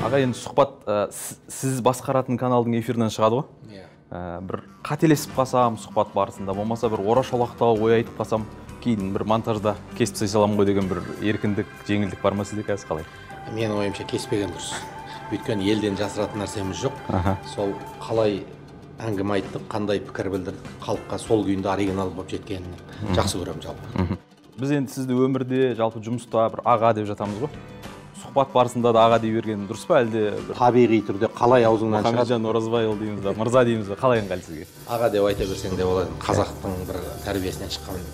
аға енді сұхбат ә, сіз басқаратын каналдың эфирінен шығады ғой иә ә, бір қателесіп қалсам сұхбат барысында болмаса бір орашолақтау ой айтып қалсам кейін бір монтажда кесіп тастай саламын ғой деген бір еркіндік жеңілдік бар ма сізде қазір қалай менің ойымша кеспеген дұрыс өйткені елден жасыратын нәрсеміз жоқ Аха. сол қалай әңгіме айттық қандай пікір білдірдік халыққа сол күйінде оригинал болып жеткенін жақсы көремін жалпы біз енді сізді өмірде жалпы жұмыста бір аға деп жатамыз ғой сұхбат барысында да аға дей берген дұрыс па әлде табиғи түрде қалай аузыңнан шығады мұхамеджан оразбайұлы дейміз ба мырза дейміз ба қалай ыңғайлы сізге аға деп айта берсең де болады қазақтың бір тәрбиесінен шыққан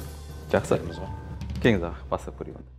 жақсы келіңіз аға бастап көрейік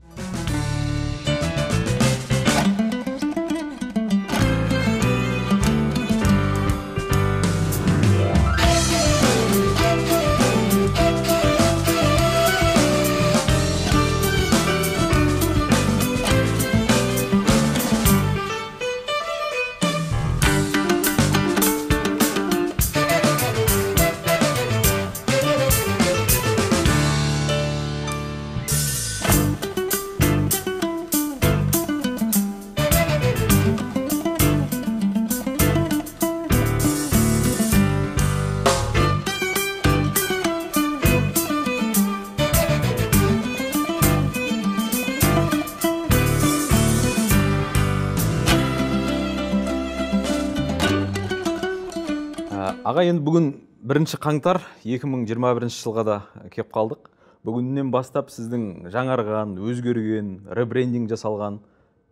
енді бүгін бірінші қаңтар 2021 жылға да кеп қалдық бүгіннен бастап сіздің жаңарған өзгерген ребрендинг жасалған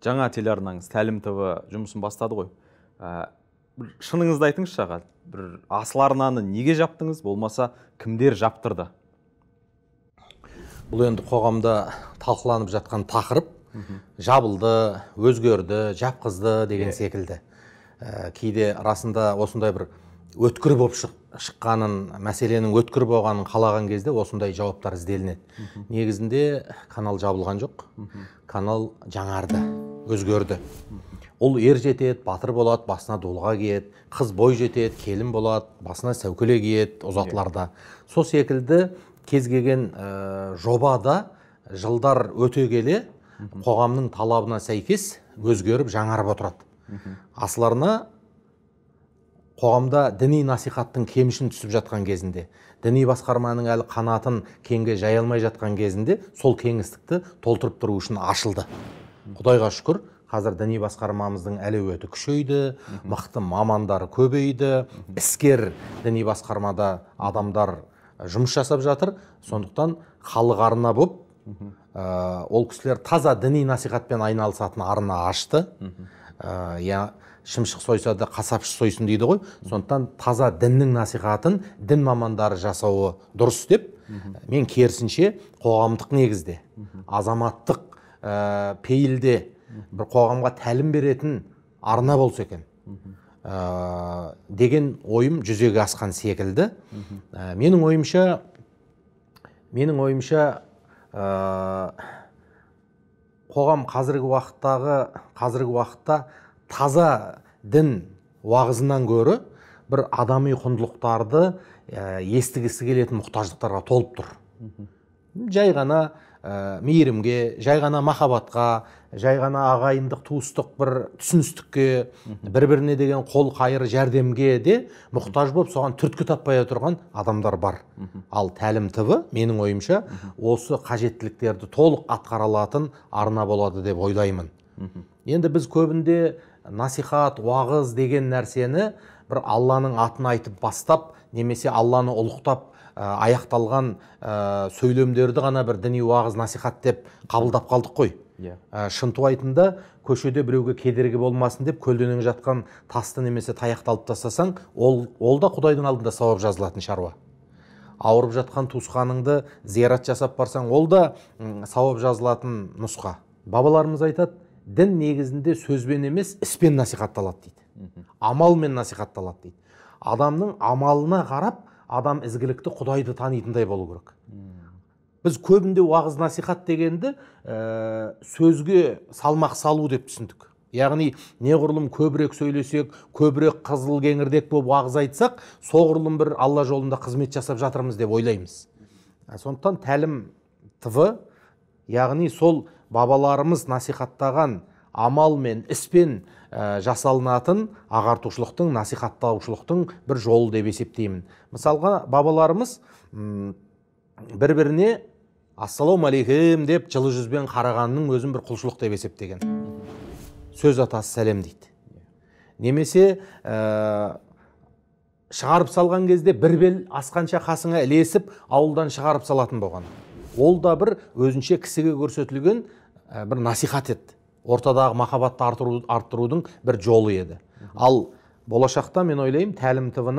жаңа телеарнаңыз тәлім тв жұмысын бастады ғой ә, шыныңызды айтыңызшы аға бір асыл арнаны неге жаптыңыз болмаса кімдер жаптырды бұл енді қоғамда талқыланып жатқан тақырып жабылды өзгерді жапқызды деген секілді ә, кейде расында осындай бір өткір болып шыққанын мәселенің өткір болғанын қалаған кезде осындай жауаптар ізделінеді негізінде канал жабылған жоқ канал жаңарды өзгерді ұл ер жетеді батыр болады басына долға киеді қыз бой жетеді келін болады басына сәукеле киеді ұзатыларда иә. сол секілді кез келген ә, жобада жылдар өте келе қоғамның талабына сәйкес өзгеріп жаңарып отырады асыларына қоғамда діни насихаттың кемшін түсіп жатқан кезінде діни басқарманың әлі қанатын кеңге жая алмай жатқан кезінде сол кеңістікті толтырып тұру үшін ашылды құдайға шүкір қазір діни басқармамыздың әлеуеті күшейді мықты мамандар көбейді іскер діни басқармада адамдар э, жұмыс жасап жатыр сондықтан халық арна болып э, ол кісілер таза діни насихатпен айналысатын арна ашты э, шымшық сойса да қасапшы сойсын дейді ғой сондықтан таза діннің насихатын дін мамандары жасауы дұрыс деп мен керісінше қоғамдық негізде азаматтық ә, пейілде бір қоғамға тәлім беретін арна болса екен э, деген ойым жүзеге асқан секілді ә, менің ойымша менің ойымша қоғам қазіргі уақыттағы қазіргі уақытта таза дін уағызынан гөрі бір адами құндылықтарды ә, естігісі келетін мұқтаждықтарға толып тұр жай ғана ә, мейірімге жай ғана махаббатқа жай ғана ағайындық туыстық бір түсіністікке бір біріне деген қол қайыр жәрдемге де мұқтаж болып соған түрткі таппай тұрған адамдар бар ал тәлім тв менің ойымша осы қажеттіліктерді толық атқара алатын арна болады деп ойлаймын енді біз көбінде насихат уағыз деген нәрсені бір алланың атын айтып бастап немесе алланы ұлықтап э, аяқталған ә, сөйлемдерді ғана бір діни уағыз насихат деп қабылдап қалдық қой иә yeah. Э, шынтуайтында көшеде біреуге кедергі болмасын деп көлденең жатқан тасты немесе таяқты алып тастасаң ол, ол да құдайдың алдында сауап жазылатын шаруа ауырып жатқан туысқаныңды зиярат жасап барсаң ол да сауап жазылатын нұсқа бабаларымыз айтады дін негізінде сөзбен емес іспен насихатталады дейді амалмен насихатталады дейді адамның амалына қарап адам ізгілікті құдайды танитындай болу керек біз көбінде уағыз насихат дегенді ә, сөзге салмақ салу деп түсіндік яғни неғұрлым көбірек сөйлесек көбірек қызыл кеңірдек болып уағыз айтсақ соғұрлым бір алла жолында қызмет жасап жатырмыз деп ойлаймыз сондықтан тәлім тв яғни сол бабаларымыз насихаттаған амал мен іспен ә, жасалынатын ағартушылықтың насихаттаушылықтың бір жолы деп есептеймін мысалға бабаларымыз бір біріне ассалаумағалейкум деп жылы жүзбен қарағанның өзін бір құлшылық деп есептеген сөз атасы сәлем дейді немесе шығарып салған кезде бір бел асқанша қасыңа ілесіп ауылдан шығарып салатын болған ол да бір өзінше кісіге көрсетілген бір насихат еді ортадағы махаббатты арттырудың бір жолы еді ал болашақта мен ойлаймын тәлім тв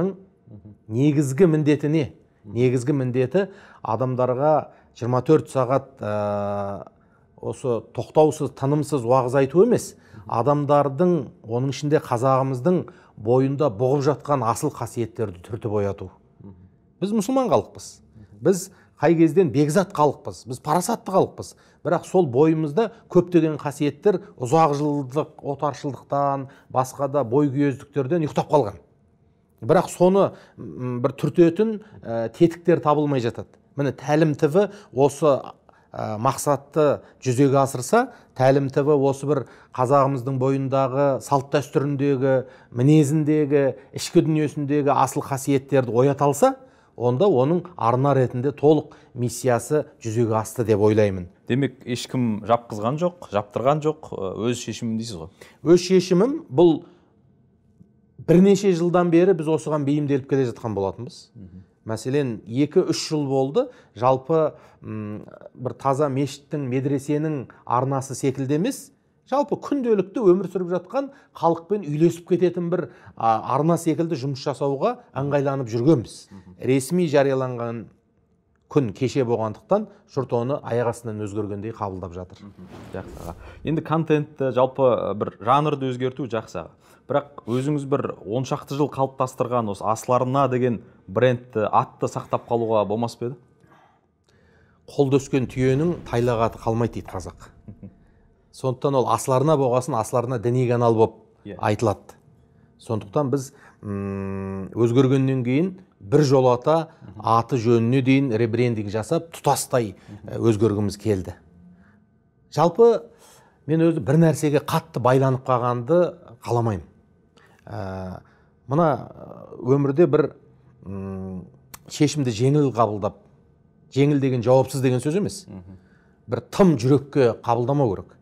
негізгі міндеті не негізгі міндеті адамдарға 24 сағат ә, осы тоқтаусыз тынымсыз уағыз айту емес адамдардың оның ішінде қазағымыздың бойында бұғып жатқан асыл қасиеттерді түртіп ояту біз мұсылман халықпыз біз қай кезден бекзат халықпыз біз парасатты халықпыз бірақ сол бойымызда көптеген қасиеттер ұзақ жылдық отаршылдықтан басқа да бойкүйездіктерден ұйықтап қалған бірақ соны бір түртетін ә, тетіктер табылмай жатады міне тәлім тв осы ә, мақсатты жүзеге асырса тәлім тв осы бір қазағымыздың бойындағы салт дәстүріндегі мінезіндегі ішкі дүниесіндегі асыл қасиеттерді оята алса онда оның арна ретінде толық миссиясы жүзеге асты деп ойлаймын демек ешкім жапқызған жоқ жаптырған жоқ өз шешімім дейсіз ғой өз шешімім бұл бірнеше жылдан бері біз осыған бейімделіп келе жатқан болатынбыз мәселен екі үш жыл болды жалпы бір таза мешіттің медресенің арнасы секілді емес жалпы күнделікті өмір сүріп жатқан халықпен үйлесіп кететін бір арна секілді жұмыс жасауға ыңғайланып жүргенбіз ресми жарияланған күн кеше болғандықтан жұрт оны аяқ астынан өзгергендей қабылдап жатыр жақсы аға енді контентті жалпы бір жанрды өзгерту жақсы аға бірақ өзіңіз бір он шақты жыл қалыптастырған осы асыларына деген брендті атты сақтап қалуға болмас па еді қолда түйенің тайлағаты қалмайды дейді қазақ сондықтан ол асыл арна болғасын асыл арна діни канал болып иә. айтылады сондықтан біз ұм, өзгергеннен кейін бір жолата аты жөніне дейін ребрендинг жасап тұтастай өзгергіміз келді жалпы мен өзі бір нәрсеге қатты байланып қалғанды қаламаймын ә, мына өмірде бір ұм, шешімді жеңіл қабылдап жеңіл деген жауапсыз деген сөз емес бір тым жүрекке қабылдамау керек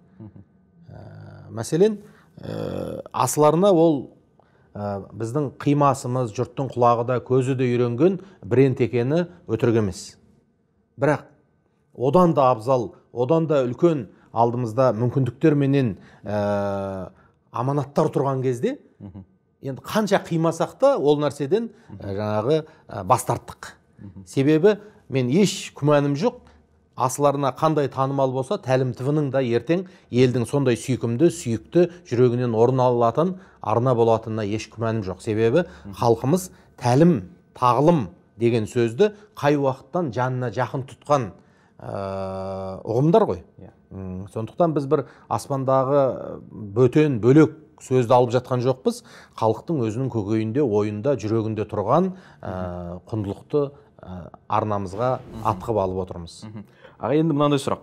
мәселен ә, асыларына ол э, біздің қимасымыз жұрттың құлағы да көзі де үйренген бренд екені өтірік емес бірақ одан да абзал одан да үлкен алдымызда мүмкіндіктер менен э, аманаттар тұрған кезде енді қанша қимасақ та ол нәрседен жаңағы ә, бас себебі мен еш күмәнім жоқ асыларына қандай танымал болса тәлім тв да ертең елдің сондай сүйкімді сүйікті жүрегінен орын алатын арна болатынына еш күмәнім жоқ себебі халқымыз тәлім тағылым деген сөзді қай уақыттан жанына жақын тұтқан ә, ұғымдар ғой иә. сондықтан біз бір аспандағы бөтен бөлек сөзді алып жатқан жоқпыз халықтың өзінің көкейінде ойында жүрегінде тұрған ә, құндылықты арнамызға атқып алып отырмыз Аға енді мынандай сұрақ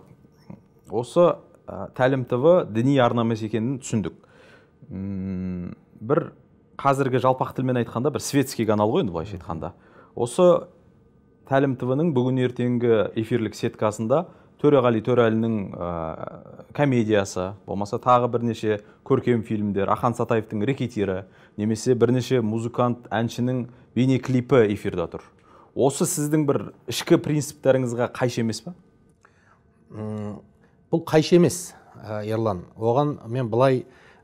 осы ә, тәлім тв діни арна емес екенін түсіндік Үм, бір қазіргі жалпақ тілмен айтқанда бір светский канал ғой енді былайша айтқанда осы тәлім тв ның бүгін ертеңгі эфирлік сеткасында төреғали төрәлінің ә, комедиясы болмаса тағы бірнеше көркем фильмдер ахан сатаевтың рекетирі немесе бірнеше музыкант әншінің бейнеклипі эфирде тұр осы сіздің бір ішкі принциптеріңізге қайшы емес па бұл қайшы емес ерлан оған мен былай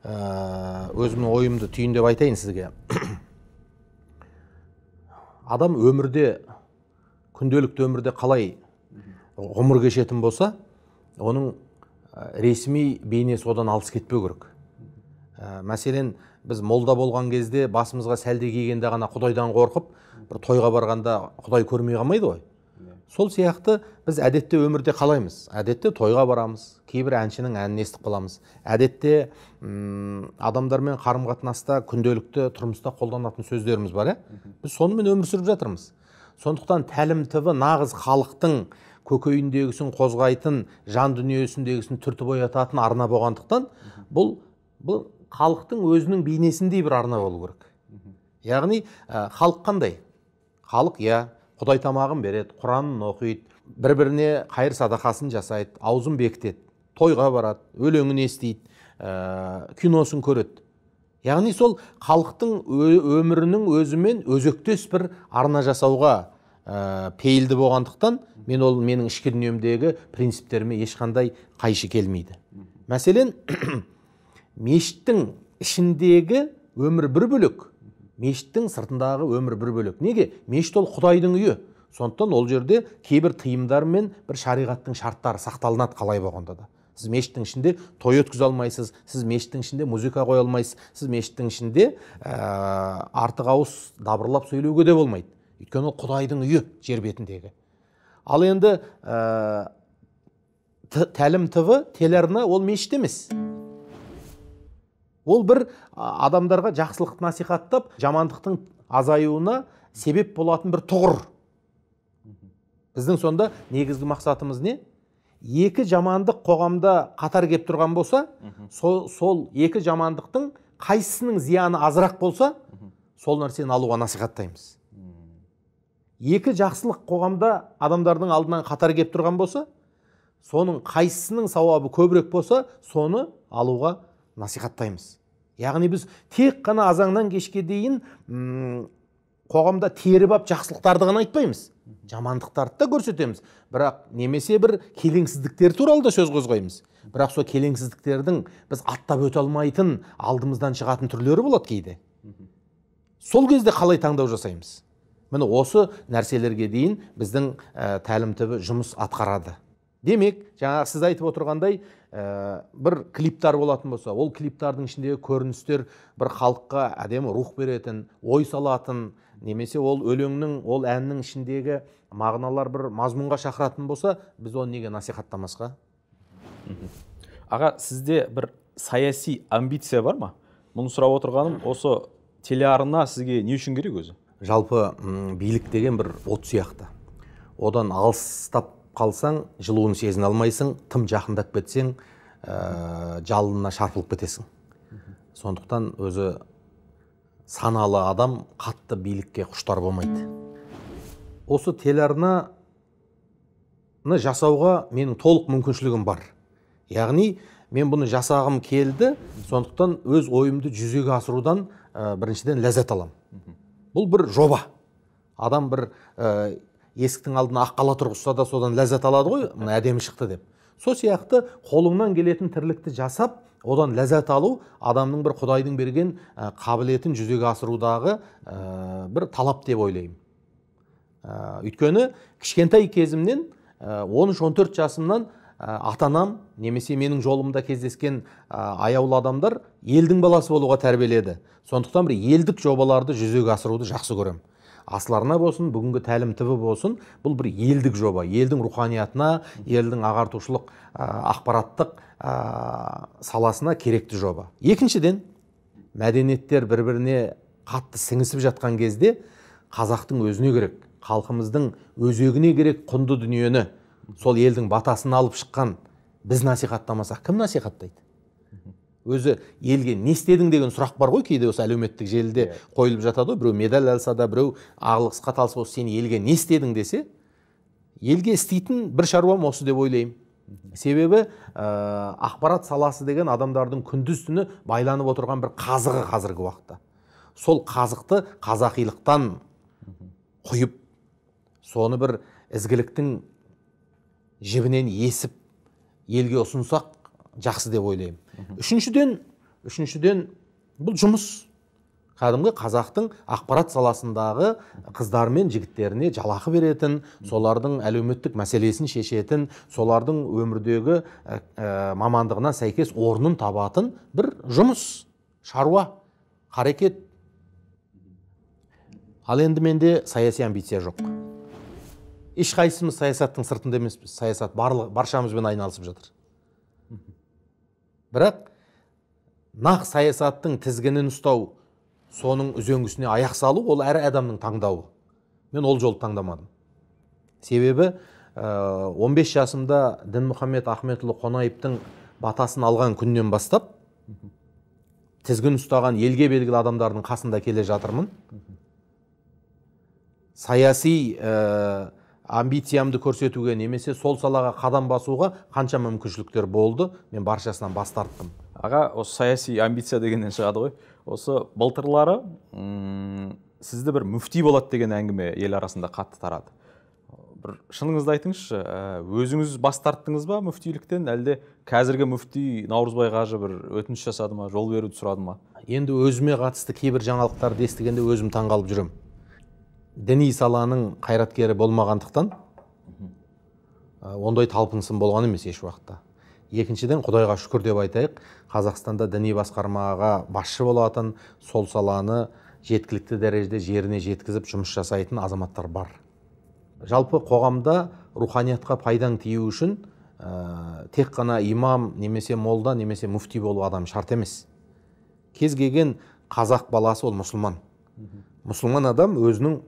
өзімнің ойымды түйіндеп айтайын сізге адам өмірде күнделікті өмірде қалай ғұмыр кешетін болса оның ресми бейнесі одан алыс кетпеу керек мәселен біз молда болған кезде басымызға сәлде кигенде ғана құдайдан қорқып бір тойға барғанда құдай көрмей қалмайды ғой сол сияқты біз әдетте өмірде қалаймыз әдетте тойға барамыз кейбір әншінің әнін естіп қаламыз әдетте ұм, адамдармен қарым қатынаста күнделікті тұрмыста қолданатын сөздеріміз бар иә біз сонымен өмір сүріп жатырмыз сондықтан тәлім тв нағыз халықтың көкейіндегісін қозғайтын жан дүниесіндегісін түртіп оятатын арна болғандықтан бұл бұл халықтың өзінің бейнесіндей бір арна болу керек яғни халық қандай халық иә құдай тамағын береді құранын оқиды бір біріне қайыр садақасын жасайды аузын бекітеді тойға барады өлеңін естиді ә, киносын көреді яғни сол халықтың өмірінің өзімен өзектес бір арна жасауға ә, пейілді болғандықтан мен ол менің ішкі дүниемдегі принциптеріме ешқандай қайшы келмейді мәселен мешіттің ішіндегі өмір бір бөлек мешіттің сыртындағы өмір бір бөлек неге мешіт ол құдайдың үйі сондықтан ол жерде кейбір тыйымдар мен бір шариғаттың шарттары сақталынады қалай болғанда да сіз мешіттің ішінде той өткізе алмайсыз сіз мешіттің ішінде музыка қоя алмайсыз сіз мешіттің ішінде ә, артық ауыз дабырлап сөйлеуге де болмайды өйткені ол құдайдың үйі жер бетіндегі ал енді ә, тәлім тв телеарна ол мешіт емес ол бір адамдарға жақсылықты насихаттап жамандықтың азаюына себеп болатын бір тұғыр біздің сонда негізгі мақсатымыз не екі жамандық қоғамда қатар кеп тұрған болса сол, екі жамандықтың қайсысының зияны азырақ болса сол нәрсені алуға насихаттаймыз екі жақсылық қоғамда адамдардың алдынан қатар кеп тұрған болса соның қайсысының сауабы көбірек болса соны алуға насихаттаймыз яғни біз тек қана азаннан кешке дейін қоғамда теріп бап жақсылықтарды ғана айтпаймыз жамандықтарды да көрсетеміз бірақ немесе бір келеңсіздіктер туралы да сөз қозғаймыз бірақ сол келеңсіздіктердің біз аттап өте алмайтын алдымыздан шығатын түрлері болады кейде сол кезде қалай таңдау жасаймыз міне осы нәрселерге дейін біздің ә, тәлім түбі жұмыс атқарады демек жаңағы сіз айтып отырғандай ә, бір клиптар болатын болса ол клиптардың ішіндегі көріністер бір халыққа әдемі рух беретін ой салатын немесе ол өлеңнің ол әннің ішіндегі мағыналар бір мазмұнға шақыратын болса біз оны неге насихаттамасқа аға сізде бір саяси амбиция бар ма мұны сұрап отырғаным осы телеарна сізге не үшін керек өзі жалпы билік деген бір от сияқты одан алыстап қалсаң жылуын сезіне алмайсың тым жақындап кетсең ә, жалынына шарпылып кетесің сондықтан өзі саналы адам қатты билікке құштар болмайды осы телеарнаны жасауға менің толық мүмкіншілігім бар яғни мен бұны жасағым келді сондықтан өз ойымды жүзеге асырудан ә, біріншіден ләззат аламын бұл бір жоба адам бір ә, есіктің алдына ақ қала тұрғызса да содан ләззат алады ғой мына әдемі шықты деп сол сияқты қолыңнан келетін тірлікті жасап одан ләззат алу адамның бір құдайдың берген қабілетін жүзеге асырудағы бір талап деп ойлаймын ә, өйткені кішкентай кезімнен он үш он төрт жасымнан ә, ата анам немесе менің жолымда кездескен ә, аяулы адамдар елдің баласы болуға тәрбиеледі сондықтан бір елдік жобаларды жүзеге асыруды жақсы көремін асыл арна болсын бүгінгі тәлім тв болсын бұл бір елдік жоба елдің руханиятына елдің ағартушылық ақпараттық саласына керекті жоба екіншіден мәдениеттер бір біріне қатты сіңісіп жатқан кезде қазақтың өзіне керек халқымыздың өзегіне керек құнды дүниені сол елдің батасын алып шыққан біз насихаттамасақ кім насихаттайды өзі елге не істедің деген сұрақ бар ғой кейде осы әлеуметтік желіде иә. қойылып жатады ғой біреу медаль алса да біреу алса талса сен елге не істедің десе елге істейтін бір шаруам осы деп ойлаймын себебі ә, ақпарат саласы деген адамдардың күндіз түні байланып отырған бір қазығы қазіргі уақытта сол қазықты қазақилықтан құйып соны бір ізгіліктің жібінен есіп елге ұсынсақ жақсы деп ойлаймын үшіншіден үшіншіден бұл жұмыс кәдімгі қазақтың ақпарат саласындағы қыздар мен жігіттеріне жалақы беретін солардың әлеуметтік мәселесін шешетін солардың өмірдегі ә, ә, мамандығына сәйкес орнын табатын бір жұмыс шаруа қарекет ал енді менде саяси амбиция жоқ ешқайсымыз саясаттың сыртында емеспіз саясат барлық баршамызбен айналысып жатыр бірақ нақ саясаттың тізгінін ұстау соның үзеңгісіне аяқ салу ол әр адамның таңдауы мен ол жолды таңдамадым себебі ә, э, 15 жасымда дінмұхаммед ахметұлы қонаевтың батасын алған күннен бастап тізгін ұстаған елге белгілі адамдардың қасында келе жатырмын саяси э, амбициямды көрсетуге немесе сол салаға қадам басуға қанша мүмкіншіліктер болды мен баршасынан бас тарттым аға осы саяси амбиция дегеннен шығады ғой осы былтырлары сізді бір мүфти болады деген әңгіме ел арасында қатты тарады бір шыныңызды айтыңызшы ә, өзіңіз бас тарттыңыз ба мүфтиліктен әлде қазіргі мүфти наурызбай қажы бір өтініш жасады ма жол беруді сұрады ма енді өзіме қатысты кейбір жаңалықтарды естігенде өзім таңғалып жүремін діни саланың қайраткері болмағандықтан ондай талпынысым болған емес еш уақытта екіншіден құдайға шүкір деп айтайық қазақстанда діни басқармаға басшы болатын сол саланы жеткілікті дәрежеде жеріне жеткізіп жұмыс жасайтын азаматтар бар жалпы қоғамда руханиятқа пайдаң тию үшін ә, тек қана имам немесе молда немесе муфти болу адам шарт емес кез келген қазақ баласы ол мұсылман мұсылман адам өзінің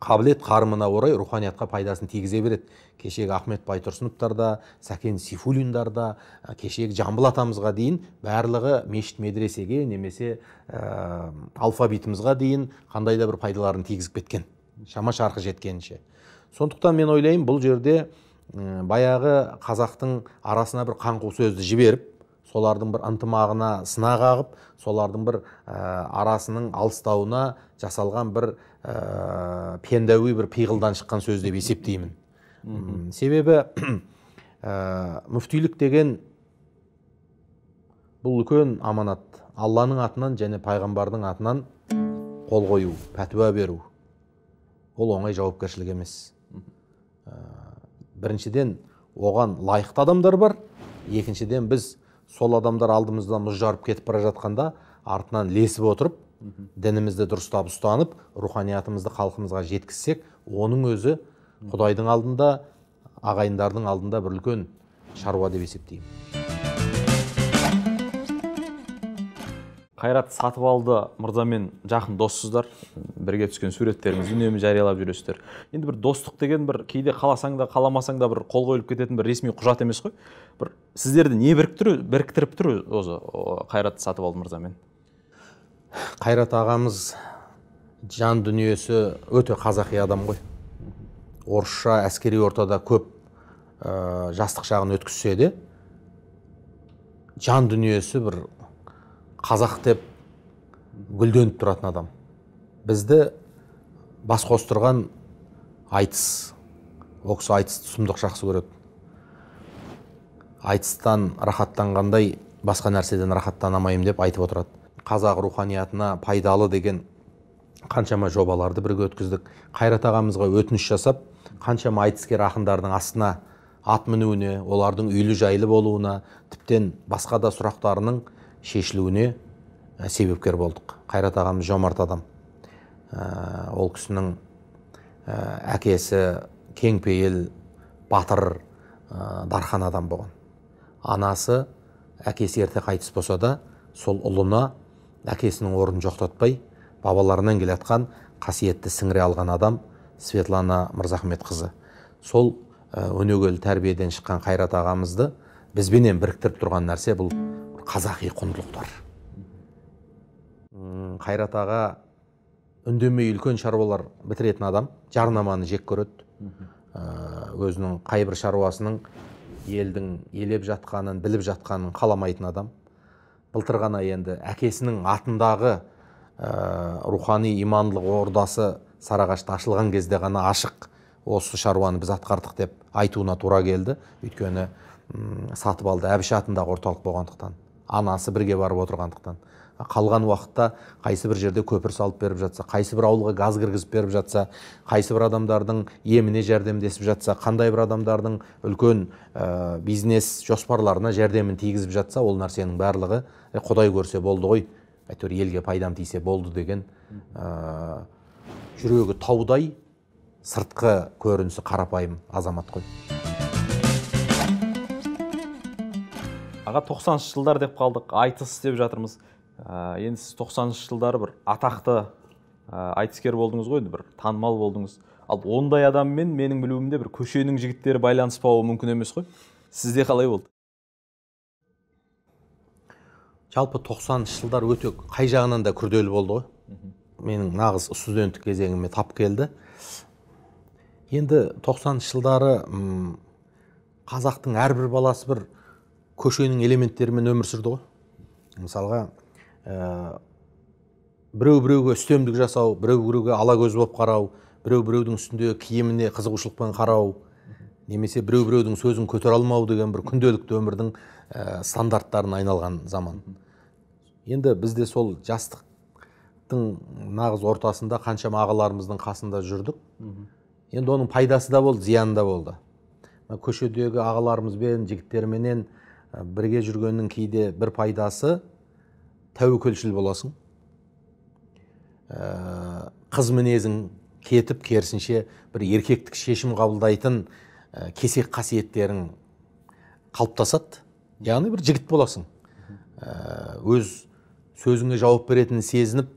қабілет қарымына орай руханиятқа пайдасын тигізе береді кешегі ахмет байтұрсыновтар да сәкен сейфуллиндар да кешегі жамбыл атамызға дейін барлығы мешіт медресеге немесе ә, алфавитімізға дейін қандай да бір пайдаларын тигізіп кеткен шама шарқы жеткенше сондықтан мен ойлаймын бұл жерде баяғы қазақтың арасына бір қаңқу сөзді жіберіп солардың бір ынтымағына сына қағып солардың бір арасының алыстауына жасалған бір пендәуи бір пиғылдан шыққан сөз деп есептеймін себебі ә, мүфтилік деген бұл үлкен аманат алланың атынан және пайғамбардың атынан қол қою пәтуа беру ол оңай жауапкершілік емес ә, біріншіден оған лайықты адамдар бар екіншіден біз сол адамдар алдымызда мұз жарып кетіп бара жатқанда артынан лесіп отырып дінімізді дұрыстап ұстанып руханиятымызды халқымызға жеткізсек оның өзі құдайдың алдында ағайындардың алдында бір үлкен шаруа деп есептеймін қайрат сатыбалды мырзамен жақын доссыздар бірге түскен суреттеріңізді үнемі жариялап жүресіздер енді бір достық деген бір кейде қаласаң да қаламасаң да бір қол қойылып кететін бір ресми құжат емес қой бір сіздерді не біріктіру біріктіріп тұр өзі қайрат сатыбалды мырзамен қайрат ағамыз жан дүниесі өте қазақи адам ғой орысша әскери ортада көп ә, жастық шағын өткізсе де жан дүниесі бір қазақ деп гүлденіп тұратын адам бізді бас қостырған айтыс ол кісі айтысты сұмдық жақсы көреді айтыстан рахаттанғандай басқа нәрседен рахаттана алмаймын деп айтып отырады қазақ руханиятына пайдалы деген қаншама жобаларды бірге өткіздік қайрат ағамызға өтініш жасап қаншама айтыскер ақындардың астына ат мінуіне олардың үйлі жайлы болуына тіптен басқа да сұрақтарының шешілуіне ә, себепкер болдық қайрат ағамыз жомарт адам ә, ол кісінің ә, әкесі кеңпейіл батыр ә, дархан адам болған анасы әкесі ерте қайтыс болса да сол ұлына әкесінің орнын жоқтатпай бабаларынан келе жатқан қасиетті сіңіре алған адам светлана мырзахметқызы сол ә, өнегелі тәрбиеден шыққан қайрат ағамызды бізбенен біріктіріп тұрған нәрсе бұл қазақи құндылықтар қайрат аға үндемей үлкен шаруалар бітіретін адам жарнаманы жек көреді ә, өзінің қайбір шаруасының елдің елеп жатқанын біліп жатқанын қаламайтын адам былтыр ғана енді әкесінің атындағы ә, рухани имандылық ордасы сарағашта ашылған кезде ғана ашық осы шаруаны біз атқардық деп айтуына тура келді өйткені сатып алды әбіш атындағы орталық болғандықтан анасы бірге барып отырғандықтан қалған уақытта қайсы бір жерде көпір салып беріп жатса қайсы бір ауылға газ кіргізіп беріп жатса қайсы бір адамдардың еміне жәрдемдесіп жатса қандай бір адамдардың үлкен э, бизнес жоспарларына жәрдемін тигізіп жатса ол нәрсенің барлығы ә, құдай көрсе болды ғой әйтеуір елге пайдам тисе болды деген ә, жүрегі таудай сыртқы көрінісі қарапайым азамат қой аға тоқсаныншы жылдар деп қалдық айтыс деп жатырмыз ә, енді сіз тоқсаныншы жылдары бір атақты ә, айтыскер болдыңыз ғой енді бір танымал болдыңыз ал ондай адаммен менің білуімде бір көшенің жігіттері байланыспауы мүмкін емес қой сізде қалай болды жалпы тоқсаныншы жылдар өте қай жағынан да күрделі болды ғой менің нағыз студенттік кезеңіме тап келді енді тоқсаныншы жылдары қазақтың әрбір баласы бір көшенің элементтерімен өмір сүрді ғой мысалға ә, э, біреу біреуге үстемдік жасау біреу біреуге ала көз болып қарау біреу біреудің үстінде киіміне қызығушылықпен қарау немесе біреу біреудің сөзін көтере алмау деген бір күнделікті өмірдің ә, стандарттарына айналған заман енді бізде сол жастықтың нағыз ортасында қаншама ағаларымыздың қасында жүрдік енді оның пайдасы да болды зияны да болды көшедегі ағаларымызбен жігіттерменен э, бірге жүргеннің кейде бір пайдасы тәуекелшіл боласың ә, қыз мінезің кетіп керісінше бір еркектік шешім қабылдайтын ә, кесек қасиеттерің қалыптасады яғни бір жігіт боласың ә, өз сөзіңе жауап беретінін сезініп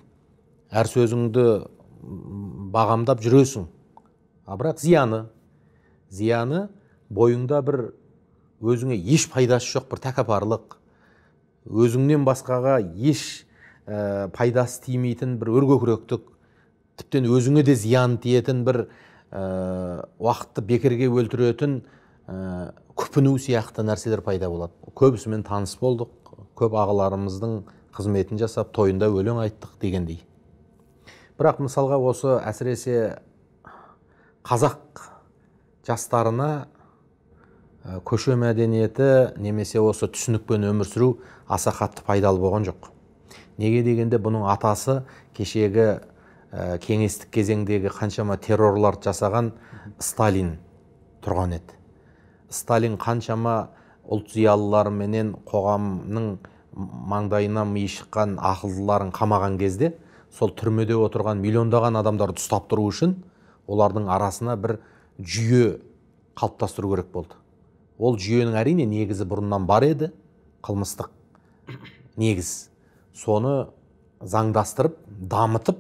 әр сөзіңді бағамдап жүресің а бірақ зияны зияны бойыңда бір өзіңе еш пайдасы жоқ бір тәкаппарлық өзіңнен басқаға еш ә, пайдасы тимейтін бір өркөкіректік тіптен өзіңе де зиян тиетін бір э, уақытты бекерге өлтіретін ә, күпіну сияқты нәрселер пайда болады көбісімен таныс болдық көп ағаларымыздың қызметін жасап тойында өлең айттық дегендей бірақ мысалға осы әсіресе қазақ жастарына Э, көше мәдениеті немесе осы түсінікпен өмір сүру аса қатты пайдалы болған жоқ неге дегенде бұның атасы кешегі ә, кеңестік кезеңдегі қаншама террорларды жасаған сталин тұрған еді сталин қаншама ұлт зиялыларыменен қоғамның маңдайынан миы шыққан ақылдыларын қамаған кезде сол түрмеде отырған миллиондаған адамдарды ұстап тұру үшін олардың арасына бір жүйе қалыптастыру керек болды ол жүйенің әрине негізі бұрыннан бар еді қылмыстық негіз соны заңдастырып дамытып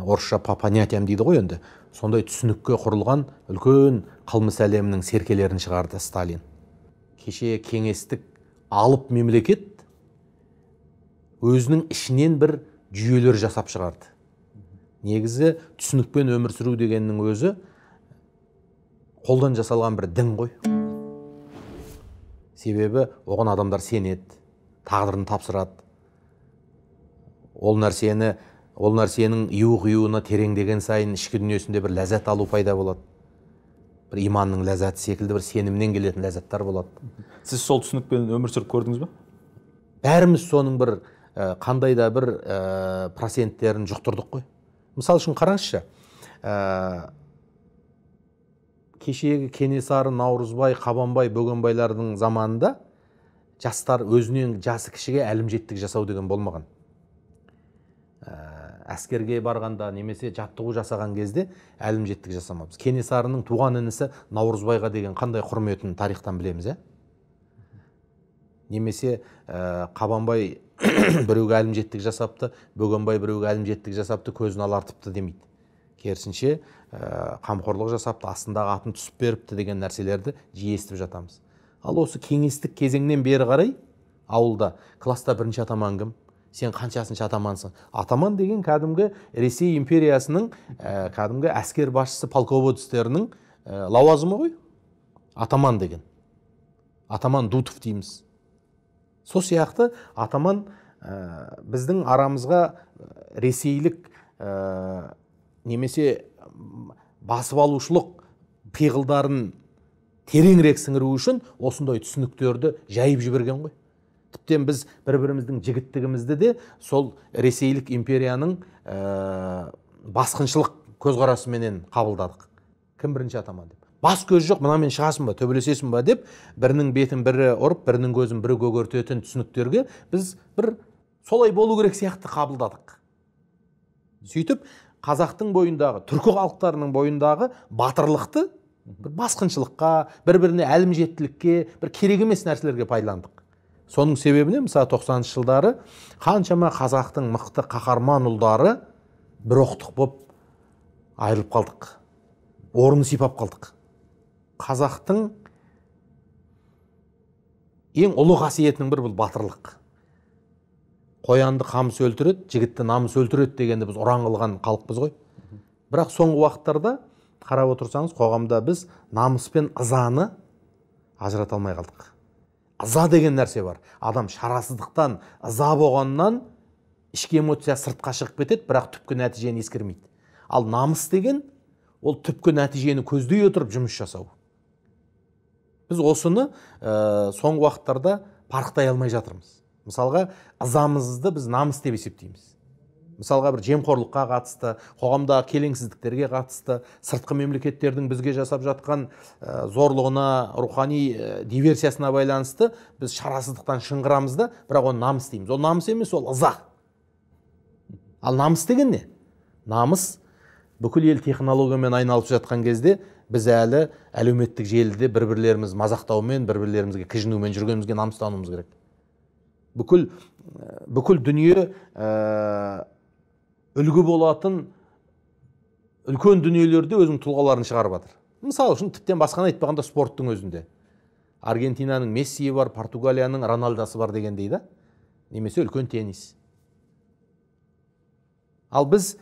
орысша по понятиям дейді ғой енді сондай түсінікке құрылған үлкен қылмыс әлемінің серкелерін шығарды сталин кеше кеңестік алып мемлекет өзінің ішінен бір жүйелер жасап шығарды негізі түсінікпен өмір сүру дегеннің өзі қолдан жасалған бір дін ғой себебі оған адамдар сенеді тағдырын тапсырады ол нәрсені ол нәрсенің ию қиюына тереңдеген сайын ішкі дүниесінде бір ләззат алу пайда болады бір иманның ләззаты секілді бір сенімнен келетін ләззаттар болады сіз сол түсінікпен өмір сүріп көрдіңіз ба бәріміз соның бір ә, қандай да бір проценттерін жұқтырдық қой мысалы үшін қараңызшы кешегі кенесары наурызбай қабанбай бөгенбайлардың заманында жастар өзінен жасы кішіге әлімжеттік жасау деген болмаған ә, әскерге барғанда немесе жаттығу жасаған кезде әлімжеттік жасамаппыз кенесарының туған інісі наурызбайға деген қандай құрметін тарихтан білеміз иә немесе ә, қабанбай біреуге әлімжеттік жасапты бөгенбай біреуге әлімжеттік жасапты көзін алартыпты демейді керісінше Э, қамқорлық жасапты астындағы атын түсіп беріпті деген нәрселерді жиі естіп жатамыз ал осы кеңестік кезеңнен бері қарай ауылда класста бірінші атаман кім сен қаншасыншы атамансың атаман деген кәдімгі ресей империясының ә, кәдімгі әскер басшысы полководецтерінің э, лауазымы ғой атаман деген атаман дутов дейміз сол сияқты атаман біздің арамызға ресейлік немесе басып алушылық пиғылдарын тереңірек сіңіру үшін осындай түсініктерді жайып жіберген ғой тіптен біз бір біріміздің жігіттігімізді де сол ресейлік империяның ә, басқыншылық көзқарасыменен қабылдадық кім бірінші атаман деп бас көз жоқ мынамен шығасың ба төбелесесің ба деп бірінің бетін бірі ұрып бірінің көзін бірі көгертетін түсініктерге біз бір солай болу керек сияқты қабылдадық сөйтіп қазақтың бойындағы түркі халықтарының бойындағы батырлықты бір басқыншылыққа бір біріне әлімжеттілікке бір керек емес нәрселерге пайдаландық соның себебінен мысалы тоқсаныншы жылдары қаншама қазақтың мықты қаһарман ұлдары бір оқтық боп айырылып қалдық орнын сипап қалдық қазақтың ең ұлы қасиетінің бірі бұл батырлық қоянды қамыс өлтіреді жігітті намыс өлтіреді дегенді біз ұран қылған халықпыз ғой бірақ соңғы уақыттарда қарап отырсаңыз қоғамда біз намыс пен ызаны ажырата алмай қалдық ыза деген нәрсе бар адам шарасыздықтан ыза болғаннан ішкі эмоция сыртқа шығып кетеді бірақ түпкі нәтижені ескермейді ал намыс деген ол түпкі нәтижені көздей отырып жұмыс жасау біз осыны ә, соңғы уақыттарда парықтай алмай жатырмыз мысалға ызамызды біз намыс деп есептейміз мысалға бір жемқорлыққа қатысты қоғамдағы келеңсіздіктерге қатысты сыртқы мемлекеттердің бізге жасап жатқан э, зорлығына рухани э, диверсиясына байланысты біз шарасыздықтан шыңғырамыз да бірақ оны намыс дейміз ол намыс емес ол ыза ал намыс деген не намыс бүкіл ел технологиямен айналып жатқан кезде біз әлі әлеуметтік желіде бір бірлеріміз мазақтаумен бір бірлерімізге кіжінумен жүргенімізге намыстануымыз керек бүкіл бүкіл дүние ә, үлгі болатын үлкен дүниелерде өзінің тұлғаларын шығарып жатыр мысалы үшін тіптен басқаны айтпағанда спорттың өзінде аргентинаның мессиі бар португалияның роналдасы бар дегендей да немесе үлкен теннис ал біз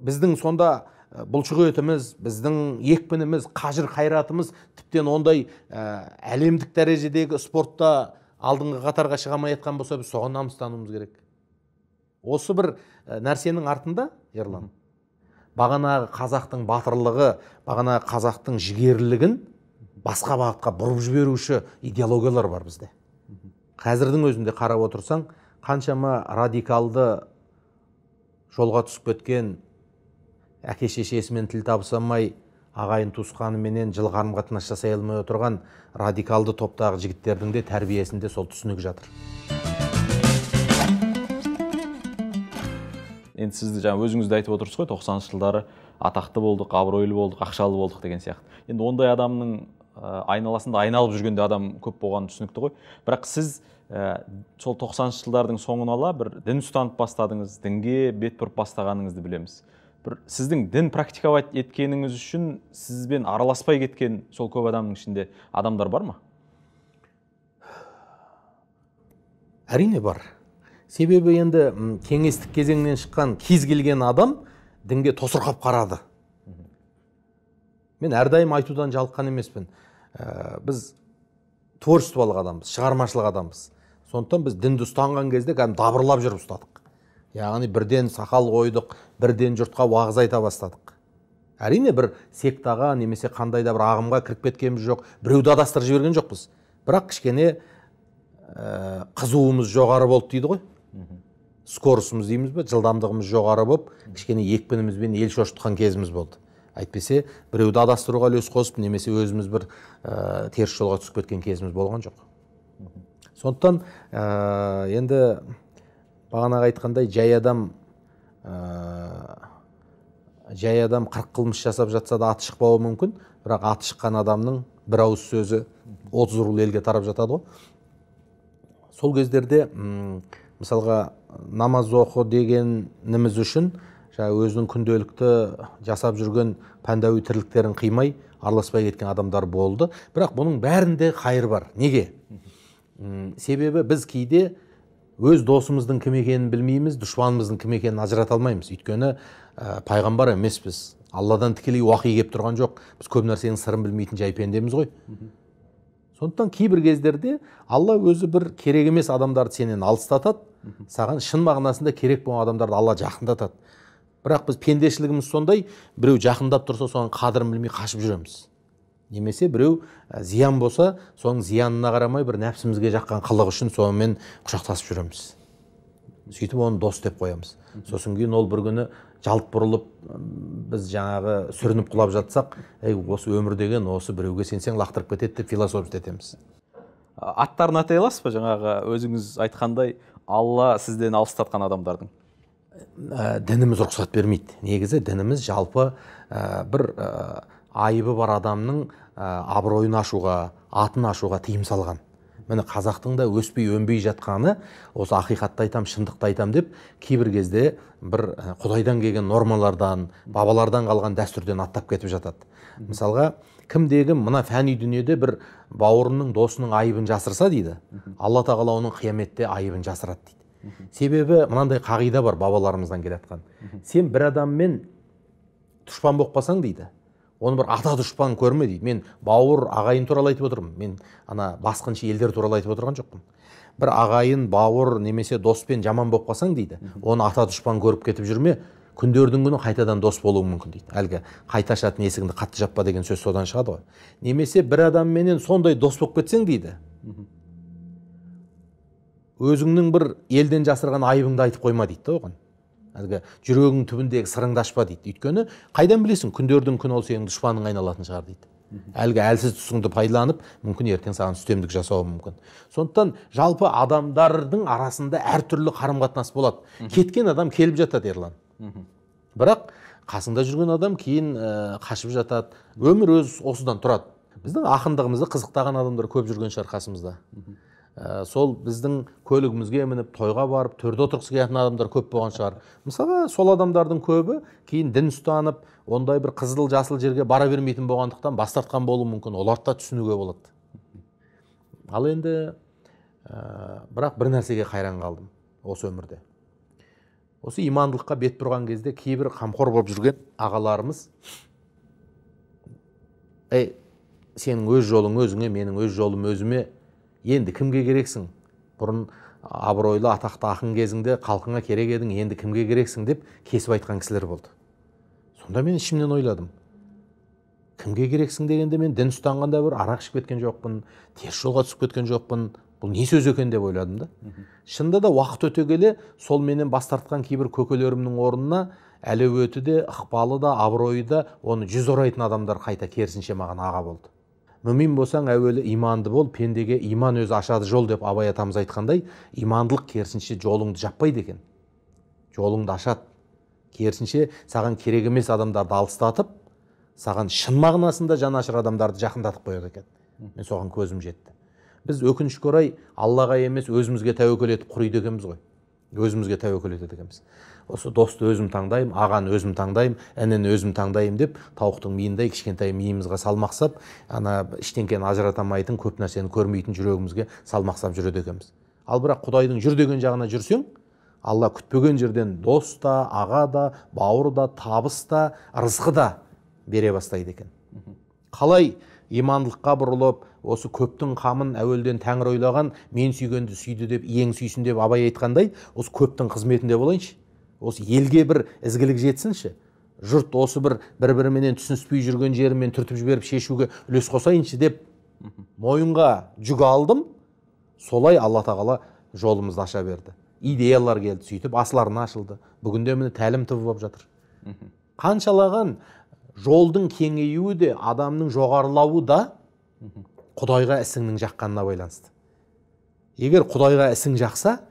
біздің сонда бұлшық етіміз біздің екпініміз қажыр қайратымыз тіптен ондай әлемдік дәрежедегі спортта алдыңғы қатарға шыға алмай жатқан болса біз соған намыстануымыз керек осы бір э, нәрсенің артында ерлан бағанағы қазақтың батырлығы бағана қазақтың жігерлігін басқа бағытқа бұрып жіберуші идеологиялар бар бізде қазірдің өзінде қарап отырсаң қаншама радикалды жолға түсіп кеткен әке шешесімен тіл табыса алмай ағайын туысқаныменен жылы қарым қатынас жасай алмай отырған радикалды топтағы жігіттердің де тәрбиесінде сол түсінік жатыр енді сізді жаңа өзіңіз де айтып отырсыз ғой тоқсаныншы жылдары атақты болдық абыройлы болдық ақшалы болдық деген сияқты енді ондай адамның айналасында айналып жүргенде адам көп болғаны түсінікті ғой бірақ сіз ә, сол тоқсаныншы жылдардың соңын ала бір дін ұстанып бастадыңыз дінге бет бұрып бастағаныңызды білеміз бір сіздің дін практиковать еткеніңіз үшін сізбен араласпай кеткен сол көп адамның ішінде адамдар бар ма әрине бар себебі енді кеңестік кезеңнен шыққан кез келген адам дінге тосырқап қарады мен әрдайым айтудан жалыққан емеспін ә, біз творчестволық адамбыз шығармашылық адамбыз сондықтан біз дінді ұстанған кезде кәдімгі дабырлап жүріп ұстадық яғни бірден сақал қойдық бірден жұртқа уағыз айта бастадық әрине бір сектаға немесе қандай да бір ағымға кіріп кеткеніміз жоқ біреуді адастырып жіберген жоқпыз бірақ кішкене ә, қызуымыз жоғары болды дейді ғой Скорысымыз дейміз ба жылдамдығымыз жоғары болып кішкене екпінімізбен ел шошытқан кезіміз болды әйтпесе біреуді адастыруға үлес қосып немесе өзіміз бір ә, теріс жолға түсіп кеткен кезіміз болған жоқ сондықтан ә, енді бағанағы айтқандай жай адам ә, жай адам қырық қылмыс жасап жатса да аты шықпауы мүмкін бірақ аты шыққан адамның бір ауыз сөзі отыз рул елге тарап жатады ғой сол кездерде ұм, мысалға намаз оқы дегеніміз үшін жаңағы өзінің күнделікті жасап жүрген пәндәуи тірліктерін қимай араласпай кеткен адамдар болды бірақ бұның бәрінде қайыр бар неге себебі біз кейде өз досымыздың кім екенін білмейміз дұшпанымыздың кім екенін ажырата алмаймыз өйткені ә, пайғамбар емеспіз алладан тікелей уақи келіп тұрған жоқ біз көп нәрсенің сырын білмейтін жай пендеміз ғой сондықтан кейбір кездерде алла өзі бір керек емес адамдарды сенен алыстатады саған шын мағынасында керек болған адамдарды алла жақындатады бірақ біз пендешілігіміз сондай біреу жақындап тұрса соның қадірін білмей қашып жүреміз немесе біреу зиян болса соның зиянына қарамай бір нәпсімізге жаққан қылық үшін сонымен құшақтасып жүреміз сөйтіп оны дос деп қоямыз сосын кейін ол бір күні жалт бұрылып біз жаңағы сүрініп құлап жатсақ ей осы өмір деген осы біреуге сенсең лақтырып кетеді деп философия етеміз аттарын атай аласыз ба жаңағы өзіңіз айтқандай алла сізден алыстатқан адамдардың ә, дініміз рұқсат бермейді негізі дініміз жалпы ә, бір ә, айыбы бар адамның Ә, абыройын ашуға атын ашуға тыйым салған міне қазақтың да өспей өнбей жатқаны осы ақиқатты айтам шындықты айтам деп кейбір кезде бір ә, құдайдан келген нормалардан бабалардан қалған дәстүрден аттап кетіп жатады мысалға кімдегі мына фәни дүниеде бір бауырының досының айыбын жасырса дейді алла тағала оның қияметте айыбын жасырады дейді себебі мынандай қағида бар бабаларымыздан келе жатқан сен бір адаммен дұшпан болып қалсаң дейді оны бір ата дұшпан көрме дейді мен бауыр ағайын туралы айтып отырмын мен ана басқыншы елдер туралы айтып отырған жоқпын бір ағайын бауыр немесе доспен жаман болып қалсаң дейді оны ата дұшпан көріп кетіп жүрме күндердің күні қайтадан дос болуы мүмкін дейді әлгі қайта ашатын есігіңді қатты жаппа деген сөз содан шығады ғой немесе бір адамменен сондай дос болып кетсең дейді өзіңнің бір елден жасырған айыбыңды айтып қойма дейді да оған әлгі жүрегіңнің түбіндегі сырыңды ашпа дейді өйткені қайдан білесің күндердің күні ол сенің дұшпаның айналатын шығар дейді әлгі әлсіз тұсыңды пайдаланып мүмкін ертең саған үстемдік жасауы мүмкін сондықтан жалпы адамдардың арасында әртүрлі қарым қатынас болады кеткен адам келіп жатады ерлан бірақ қасыңда жүрген адам кейін ә, қашып жатады өмір өз осыдан тұрады біздің ақындығымызды қызықтаған адамдар көп жүрген шығар қасымызда Э, сол біздің көлігімізге мініп тойға барып төрде отырғысы келетін адамдар көп болған шығар мысалы сол адамдардың көбі кейін дін ұстанып ондай бір қызыл жасыл жерге бара бермейтін болғандықтан бас тартқан болуы мүмкін оларды да түсінуге болады ал енді ә, бірақ бір нәрсеге қайран қалдым осы өмірде осы имандылыққа бет бұрған кезде кейбір қамқор болып жүрген ағаларымыз ей сенің өз жолың өзіңе менің өз жолым өзіме енді кімге керексің бұрын абыройлы атақты ақын кезіңде халқыңа керек едің енді кімге керексің деп кесіп айтқан кісілер болды сонда мен ішімнен ойладым кімге керексің дегенде мен дін ұстанғанда бір арақ ішіп кеткен жоқпын теріс жолға түсіп кеткен жоқпын бұл не сөз екен деп ойладым да шынында да уақыт өте келе сол менен бас тартқан кейбір көкелерімнің орнына әлеуеті де ықпалы да абыройы да оны жүз орайтын адамдар қайта керісінше маған аға болды мүмин болсаң әуелі иманды бол пендеге иман өзі ашады жол деп абай атамыз айтқандай имандылық керісінше жолыңды жаппайды екен жолыңды ашады керісінше саған керек емес адамдарды алыстатып саған шын мағынасында жанашыр адамдарды жақындатып қояды екен мен соған көзім жетті біз өкінішке орай аллаға емес өзімізге тәуекел етіп құриды екенбіз ғой өзімізге тәуекел етеді екенбіз осы досты өзім таңдаймын ағаны өзім таңдаймын ініні өзім таңдаймын деп тауықтың миындай кішкентай миымызға салмақ сап ана ештеңкені ажырата алмайтын көп нәрсені көрмейтін жүрегімізге салмақ сап жүреді екенбіз ал бірақ құдайдың жүр деген жағына жүрсең алла күтпеген жерден дос та аға да бауыр да табыс та ырзығы да бере бастайды екен қалай имандылыққа бұрылып осы көптің қамын әуелден тәңір ойлаған мен сүйгенді сүйді деп ең сүйсін деп абай айтқандай осы көптің қызметінде болайыншы осы елге бір ізгілік жетсінші жұрт осы бір бір біріменен түсініспей жүрген жерімен түртіп жіберіп шешуге үлес қосайыншы деп мойынға жүк алдым солай алла тағала жолымызды аша берді идеялар келді сөйтіп асыларына ашылды бүгінде міне тәлім түбі болып жатыр қаншалаған жолдың кеңеюі де адамның жоғарылауы да құдайға ісіңнің жаққанына байланысты егер құдайға ісің жақса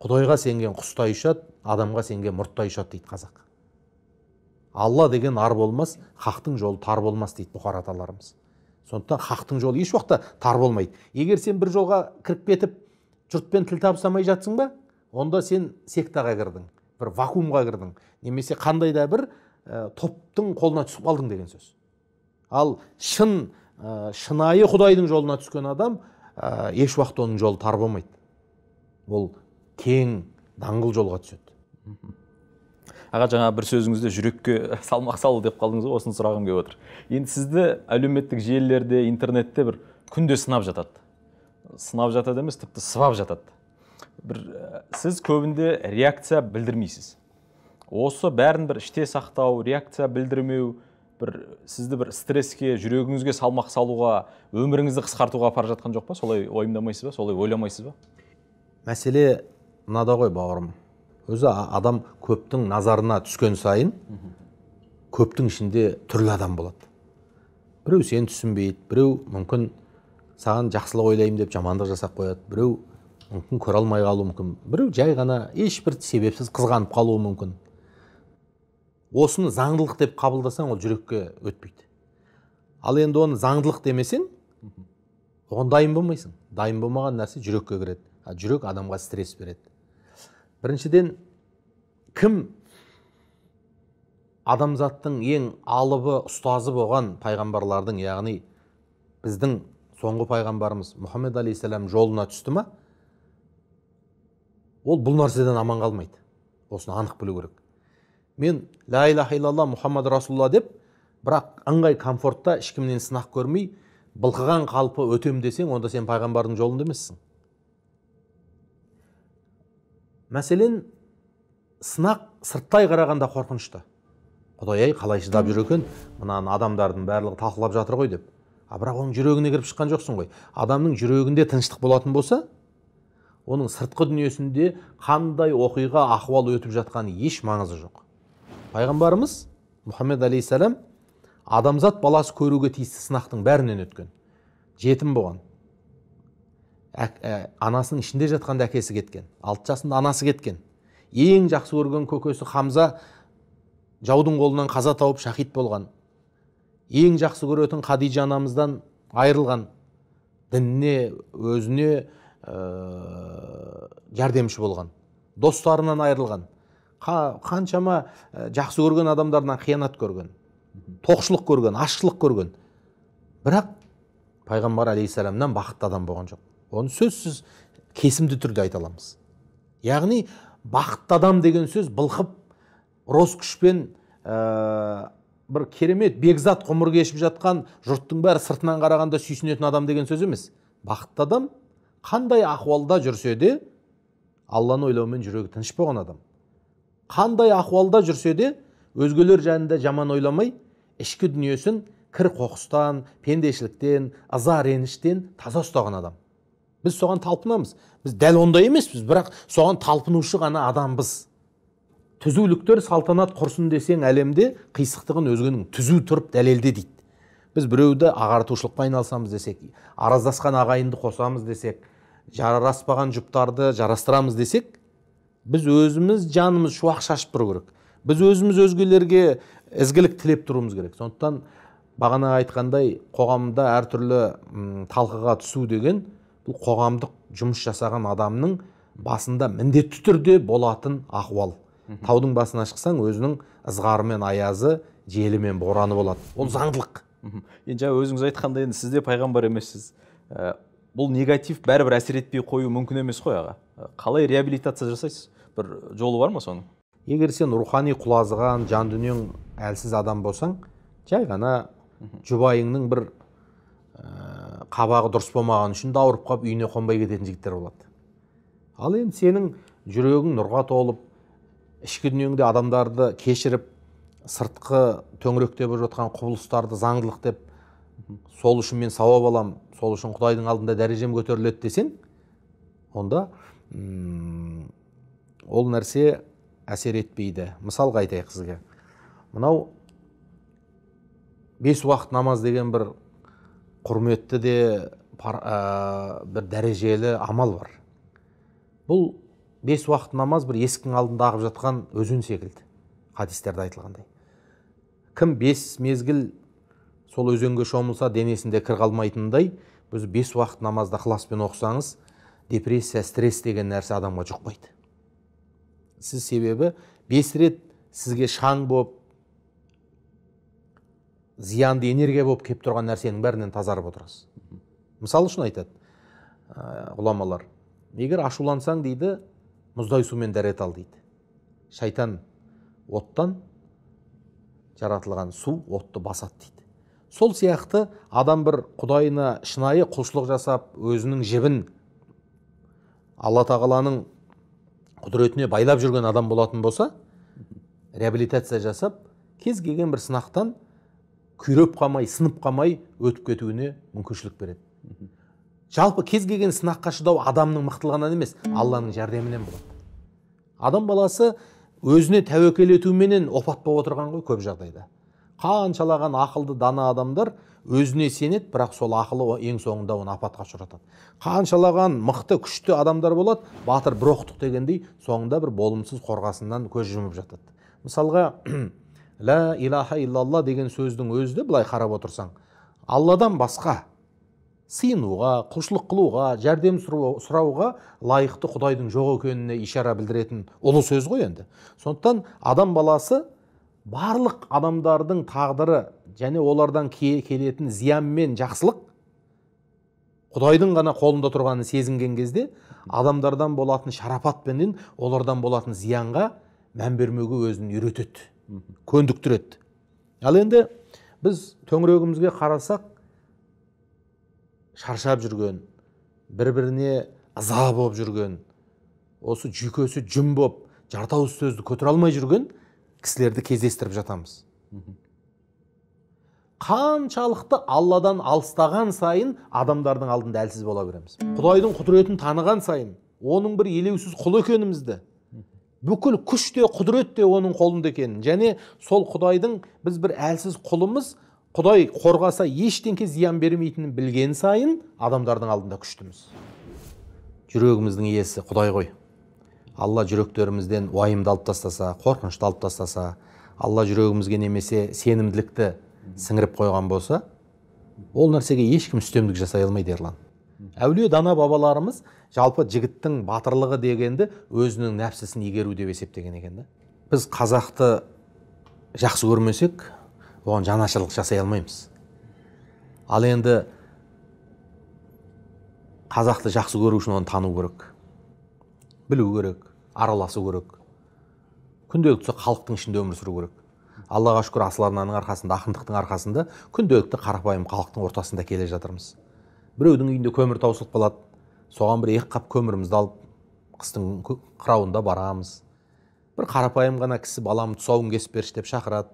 құдайға сенген құстай ұшады адамға сенген мұрттай ұшады дейді қазақ алла деген ар болмас хақтың жолы тар болмас дейді бұқар аталарымыз сондықтан хақтың жолы еш уақытта тар болмайды егер сен бір жолға кіріп кетіп жұртпен тіл табыса алмай жатсың ба онда сен сектаға кірдің бір вакуумға кірдің немесе қандай да бір ә, топтың қолына түсіп қалдың деген сөз ал шын ә, шынайы құдайдың жолына түскен адам ә, еш уақытта оның жолы тар болмайды ол кең даңғыл жолға түседі аға жаңа бір сөзіңізде жүрекке салмақ салу деп қалдыңыз ғой осыны сұрағым келіп отыр енді сізді әлеуметтік желілерде интернетте бір күнде сынап жатады сынап жатады емес тіпті сыбап жатады бір сіз көбінде реакция білдірмейсіз осы бәрін бір іште сақтау реакция білдірмеу бір сізді бір стресске жүрегіңізге салмақ салуға өміріңізді қысқартуға апарып жатқан жоқ па солай уайымдамайсыз ба солай ойламайсыз ба мәселе мынада ғой бауырым өзі адам көптің назарына түскен сайын көптің ішінде түрлі адам болады біреу сені түсінбейді біреу мүмкін саған жақсылық ойлаймын деп жамандық жасап қояды біреу мүмкін көре алмай қалуы мүмкін біреу жай ғана ешбір себепсіз қызғанып қалуы мүмкін осыны заңдылық деп қабылдасаң ол жүрекке өтпейді ал енді оны заңдылық демесең оған дайын болмайсың дайын болмаған нәрсе жүрекке кіреді а жүрек адамға стресс береді біріншіден кім адамзаттың ең алыбы ұстазы болған пайғамбарлардың яғни біздің соңғы пайғамбарымыз мұхаммед алейхисалам жолына түсті ма ол бұл нәрседен аман қалмайды осыны анық білу керек мен ля илаха илалла мұхаммад расулалла деп бірақ ыңғай комфортта ешкімнен сынақ көрмей былқыған қалпы өтем десең онда сен пайғамбардың жолында емессің мәселен сынақ сырттай қарағанда қорқынышты құдай ай қалай шыдап жүр екен мынаны адамдардың барлығы талқылап жатыр ғой деп а бірақ оның жүрегіне кіріп шыққан жоқсың ғой адамның жүрегінде тыныштық болатын болса оның сыртқы дүниесінде қандай оқиға ахуал өтіп жатқаны еш маңызы жоқ пайғамбарымыз мұхаммед алейхисалам адамзат баласы көруге тиісті сынақтың бәрінен өткен жетім болған ә, анасының ішінде жатқанда әкесі кеткен алты жасында анасы кеткен ең жақсы көрген көкесі хамза жаудың қолынан қаза тауып шахид болған ең жақсы көретін хадижа анамыздан айырылған дініне өзіне ә, жәрдемші болған достарынан айырылған Қа, қаншама ә, жақсы көрген адамдарынан қиянат көрген тоқшылық көрген ашшылық көрген бірақ пайғамбар алейхисаламнан бақытты адам болған жоқ оны сөзсіз кесімді түрде айта аламыз яғни бақытты адам деген сөз былқып роскүшпен ә, бір керемет бекзат ғұмыр кешіп жатқан жұрттың бәрі сыртынан қарағанда сүйсінетін адам деген сөз емес бақытты адам қандай ахуалда жүрсе де алланы ойлаумен жүрегі тыныш болған адам қандай ахуалда жүрсе де өзгелер жайында жаман ойламай ішкі дүниесін кір қоқыстан пендешіліктен ыза реніштен таза ұстаған адам біз соған талпынамыз біз дәл ондай емеспіз бірақ соған талпынушы ғана адамбыз түзуліктер салтанат құрсын десең әлемде қисықтығын өзгенің түзу тұрып дәлелде дейді біз біреуді ағартушылықпен айналысамыз десек араздасқан ағайынды қосамыз десек жараспаған жұптарды жарастырамыз десек біз өзіміз жанымыз шуақ шашып тұру керек біз өзіміз өзгелерге ізгілік тілеп тұруымыз керек сондықтан бағана айтқандай қоғамда әртүрлі талқыға түсу деген бұл қоғамдық жұмыс жасаған адамның басында міндетті түрде болатын ахуал таудың басына шықсаң өзінің ызғары мен аязы желі мен бораны болады ол заңдылық енді жаңа өзіңіз айтқандай енді сіз де пайғамбар емессіз бұл негатив бәрібір әсер етпей қою мүмкін емес қой аға қалай реабилитация жасайсыз бір жолы бар ма соның егер сен рухани құлазыған жан дүниең әлсіз адам болсаң жай ғана жұбайыңның бір қабағы дұрыс болмаған үшін де ауырып қалып үйіне қонбай кететін жігіттер болады ал енді сенің жүрегің нұрға толып ішкі дүниеңде адамдарды кешіріп сыртқы төңіректе болып жатқан құбылыстарды заңдылық деп сол үшін мен сауап аламын сол үшін құдайдың алдында дәрежем көтеріледі десең онда ол нәрсе әсер етпейді мысалға айтайық сізге мынау бес уақыт намаз деген бір құрметті де бір дәрежелі амал бар бұл бес уақыт намаз бір есіктің алдында ағып жатқан өзен секілді хадистерде айтылғандай кім бес мезгіл сол өзенге шомылса денесінде кір қалмайтындай біз бес уақыт намазды ықыласпен оқысаңыз депрессия стресс деген нәрсе адамға жұқпайды сіз себебі бес рет сізге шаң болып зиянды энергия болып келіп тұрған нәрсенің бәрінен тазарып отырасыз мысалы үшін айтады «Ә, ғұламалар егер ашулансаң дейді мұздай сумен дәрет ал дейді шайтан оттан жаратылған су отты басады дейді сол сияқты адам бір құдайына шынайы құлшылық жасап өзінің жібін алла тағаланың құдіретіне байлап жүрген адам болатын болса реабилитация жасап кез келген бір сынақтан күйреп қалмай сынып қалмай өтіп кетуіне мүмкіншілік береді жалпы кез келген сынаққа шыдау адамның мықтылығынан емес алланың жәрдемінен болады адам баласы өзіне тәуекел етуменен опат болып отырған ғой көп жағдайда қаншалаған ақылды дана адамдар өзіне сенеді бірақ сол ақылы ең соңында оны апатқа ұшыратады қаншалаған мықты күшті адамдар болады батыр бір оқтық дегендей соңында бір болымсыз қорғасыннан көз жұмып жатады мысалға лә илаха иллалла деген сөздің өзі де былай қарап отырсаң алладан басқа сыйынуға құлшылық қылуға жәрдем сұрауға лайықты құдайдың жоқ екеніне ишара білдіретін ұлы сөз ғой енді сондықтан адам баласы барлық адамдардың тағдыры және олардан келетін зиян мен жақсылық құдайдың ғана қолында тұрғанын сезінген кезде адамдардан болатын шарапатпенен олардан болатын зиянға мән бермеуге өзін үйретеді көндіктіреді ал енді біз төңірегімізге қарасақ шаршап жүрген бір біріне ыза болып жүрген осы жүйкесі жүм болып жартауыз сөзді көтере алмай жүрген кісілерді кездестіріп жатамыз қаншалықты алладан алыстаған сайын адамдардың алдында әлсіз бола береміз құдайдың құдіретін таныған сайын оның бір елеусіз құлы екенімізді бүкіл күш те құдірет те оның қолында екенін және сол құдайдың біз бір әлсіз құлымыз құдай қорғаса ештеңке зиян бермейтінін білген сайын адамдардың алдында күштіміз жүрегіміздің иесі құдай ғой алла жүректерімізден уайымды алып тастаса қорқынышты алып тастаса алла жүрегімізге немесе сенімділікті сіңіріп қойған болса ол нәрсеге ешкім үстемдік жасай алмайды ерлан әулие дана бабаларымыз жалпы жігіттің батырлығы дегенді өзінің нәпсісін игеру деп есептеген екен да біз қазақты жақсы көрмесек оған жанашырлық жасай алмаймыз ал енді қазақты жақсы көру үшін оны тану керек білу керек араласу керек күнделікті халықтың ішінде өмір сүру керек аллаға шүкір асыл арнаның арқасында ақындықтың арқасында күнделікті қарапайым халықтың ортасында келе жатырмыз біреудің үйінде көмір таусылып қалады соған бір екі қап көмірімізді алып қыстың қырауында барамыз бір қарапайым ғана кісі балам тұсауын кесіп берші деп шақырады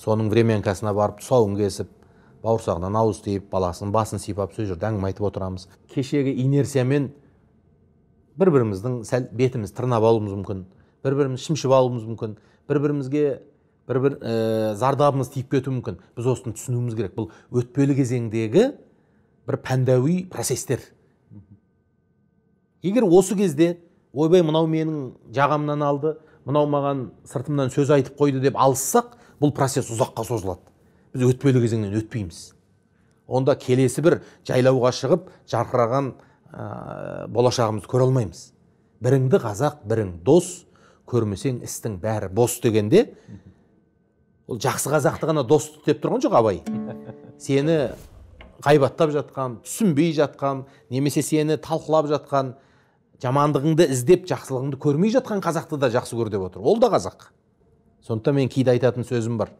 соның временкасына барып тұсауын кесіп бауырсағынан ауыз тиіп баласының басын сипап сол жерде әңгіме айтып отырамыз кешегі инерциямен бір біріміздің сәл бетіміз тырнап алуымыз мүмкін бір біріміз шімшіп алуымыз мүмкін бір бірімізге бір бір ә, э, зардабымыз тиіп кетуі мүмкін біз осыны түсінуіміз керек бұл өтпелі кезеңдегі бір пәндәуи процестер егер осы кезде ойбай мынау менің жағамнан алды мынау маған сыртымнан сөз айтып қойды деп алыссақ бұл процесс ұзаққа созылады біз өтпелі кезеңнен өтпейміз онда келесі бір жайлауға шығып жарқыраған ә, болашағымызды көре алмаймыз біріңді қазақ бірің дос көрмесең істің бәрі бос дегенде ол жақсы қазақты ғана дос деп тұрған жоқ абай сені ғайбаттап жатқан түсінбей жатқан немесе сені талқылап жатқан жамандығыңды іздеп жақсылығыңды көрмей жатқан қазақты да жақсы көр деп отыр ол да қазақ сондықтан мен кейде айтатын сөзім бар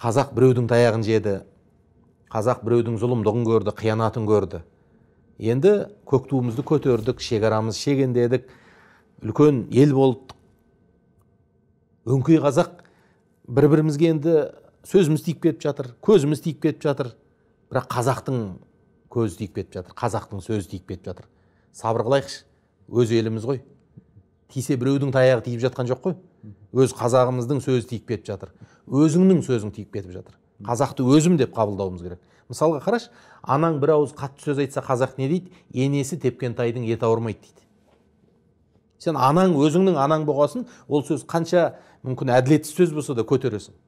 қазақ біреудің таяғын жеді қазақ біреудің зұлымдығын көрді қиянатын көрді енді көк туымызды көтердік шекарамызды шегендедік үлкен ел болдық өңкей қазақ бір бірімізге енді сөзіміз тиіп кетіп жатыр көзіміз тиіп кетіп жатыр бірақ қазақтың көзі тиіп кетіп жатыр қазақтың сөзі тиіп кетіп жатыр сабыр қылайықшы өз еліміз ғой тисе біреудің таяғы тиіп жатқан жоқ қой өз қазағымыздың сөзі тиіп кетіп жатыр өзіңнің сөзің тиіп кетіп жатыр қазақты өзім деп қабылдауымыз керек мысалға қарашы анаң бір ауыз қатты сөз айтса қазақ не дейді енесі тепкен тайдың еті ауырмайды дейді сен анаң өзіңнің анаң болғасын ол сөз қанша мүмкін әділетсіз сөз болса да көтересің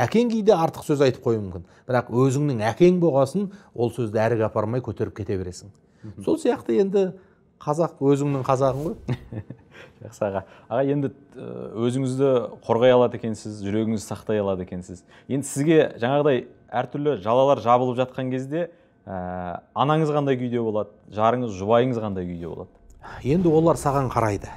әкең кейде артық сөз айтып қоюы мүмкін бірақ өзіңнің әкең болғасын ол сөзді әріге апармай көтеріп кете бересің сол сияқты енді қазақ өзіңнің қазағың ғой жақсы аға аға енді өзіңізді қорғай алады екенсіз жүрегіңізді сақтай алады екенсіз енді сізге жаңағыдай әртүрлі жалалар жабылып жатқан кезде ә, анаңыз қандай күйде болады жарыңыз жұбайыңыз қандай күйде болады енді олар саған қарайды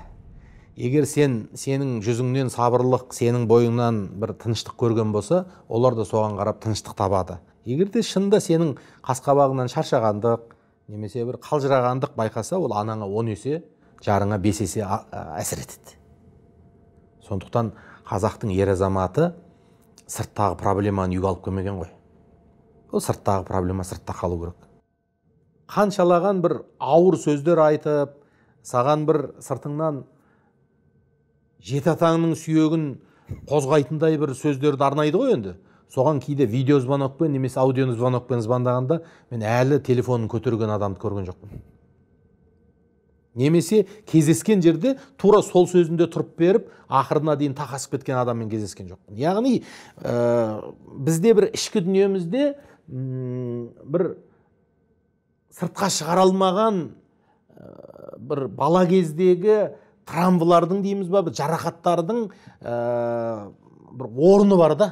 егер сен сенің жүзіңнен сабырлық сенің бойыңнан бір тыныштық көрген болса олар да соған қарап тыныштық табады егер де шынында сенің қасқабағыңнан шаршағандық немесе бір қалжырағандық байқаса ол анаңа он есе жарыңа бес есе әсер етеді сондықтан қазақтың ер азаматы сырттағы проблеманы үйге алып келмеген ғой ол сырттағы проблема сыртта қалу керек қаншалаған бір ауыр сөздер айтып саған бір сыртыңнан жеті атаңның сүйегін қозғайтындай бір сөздерді арнайды ғой енді соған кейде видео звонокпен немесе аудио звонокпен звондағанда мен әлі телефонын көтерген адамды көрген жоқпын немесе кездескен жерде тура сол сөзінде тұрып беріп ақырына дейін тақасып кеткен адаммен кездескен жоқпын яғни ә, бізде бір ішкі дүниемізде бір сыртқа шығара алмаған э, бір бала кездегі травмалардың дейміз ба бір жарақаттардың ә, бір орны бар да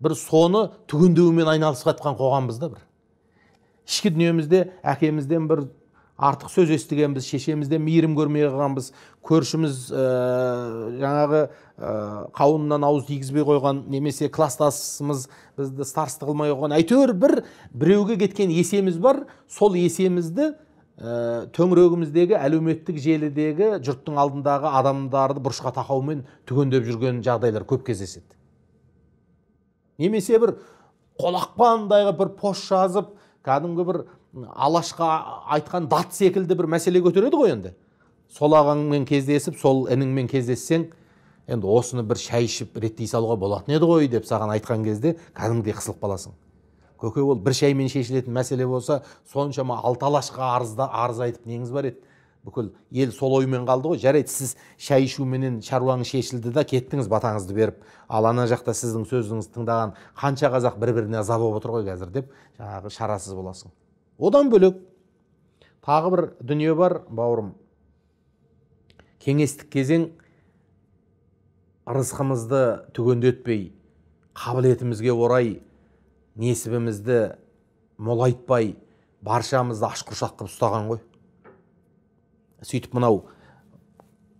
бір соны түгендеумен айналысып жатқан қоғамбыз да бір ішкі дүниемізде әкемізден бір артық сөз естігенбіз шешемізден мейірім көрмей қалғанбыз көршіміз э, жаңағы ә, қауынынан ауыз тигізбей қойған немесе кластасымыз бізді старсты қылмай қойған әйтеуір бір біреуге кеткен есеміз бар сол есемізді ә, төңірегіміздегі әлеуметтік желідегі жұрттың алдындағы адамдарды бұрышқа тақаумен түгендеп жүрген жағдайлар көп кездеседі немесе бір қолақпандайға бір пост жазып кәдімгі бір алашқа айтқан дат секілді бір мәселе көтереді ғой енді сол ағаңмен кездесіп сол ініңмен кездессең енді осыны бір шай ішіп реттей салуға болатын еді ғой деп саған айтқан кезде кәдімгідей қысылып қаласың көке ол бір шаймен шешілетін мәселе болса соншама алты алашқа арызда арыз айтып неңіз бар еді бүкіл ел сол оймен қалды ғой жарайды сіз шай ішуменен шаруаңыз шешілді да кеттіңіз батаңызды беріп ал ана жақта сіздің сөзіңізді тыңдаған қанша қазақ бір біріне ыза болып отыр ғой қазір деп жаңағы шарасыз боласың одан бөлек тағы бір дүние бар бауырым кеңестік кезең ырысқымызды түгендетпей қабілетімізге орай несібімізді молайтпай баршамызды ашқұршақ қылып ұстаған ғой сөйтіп мынау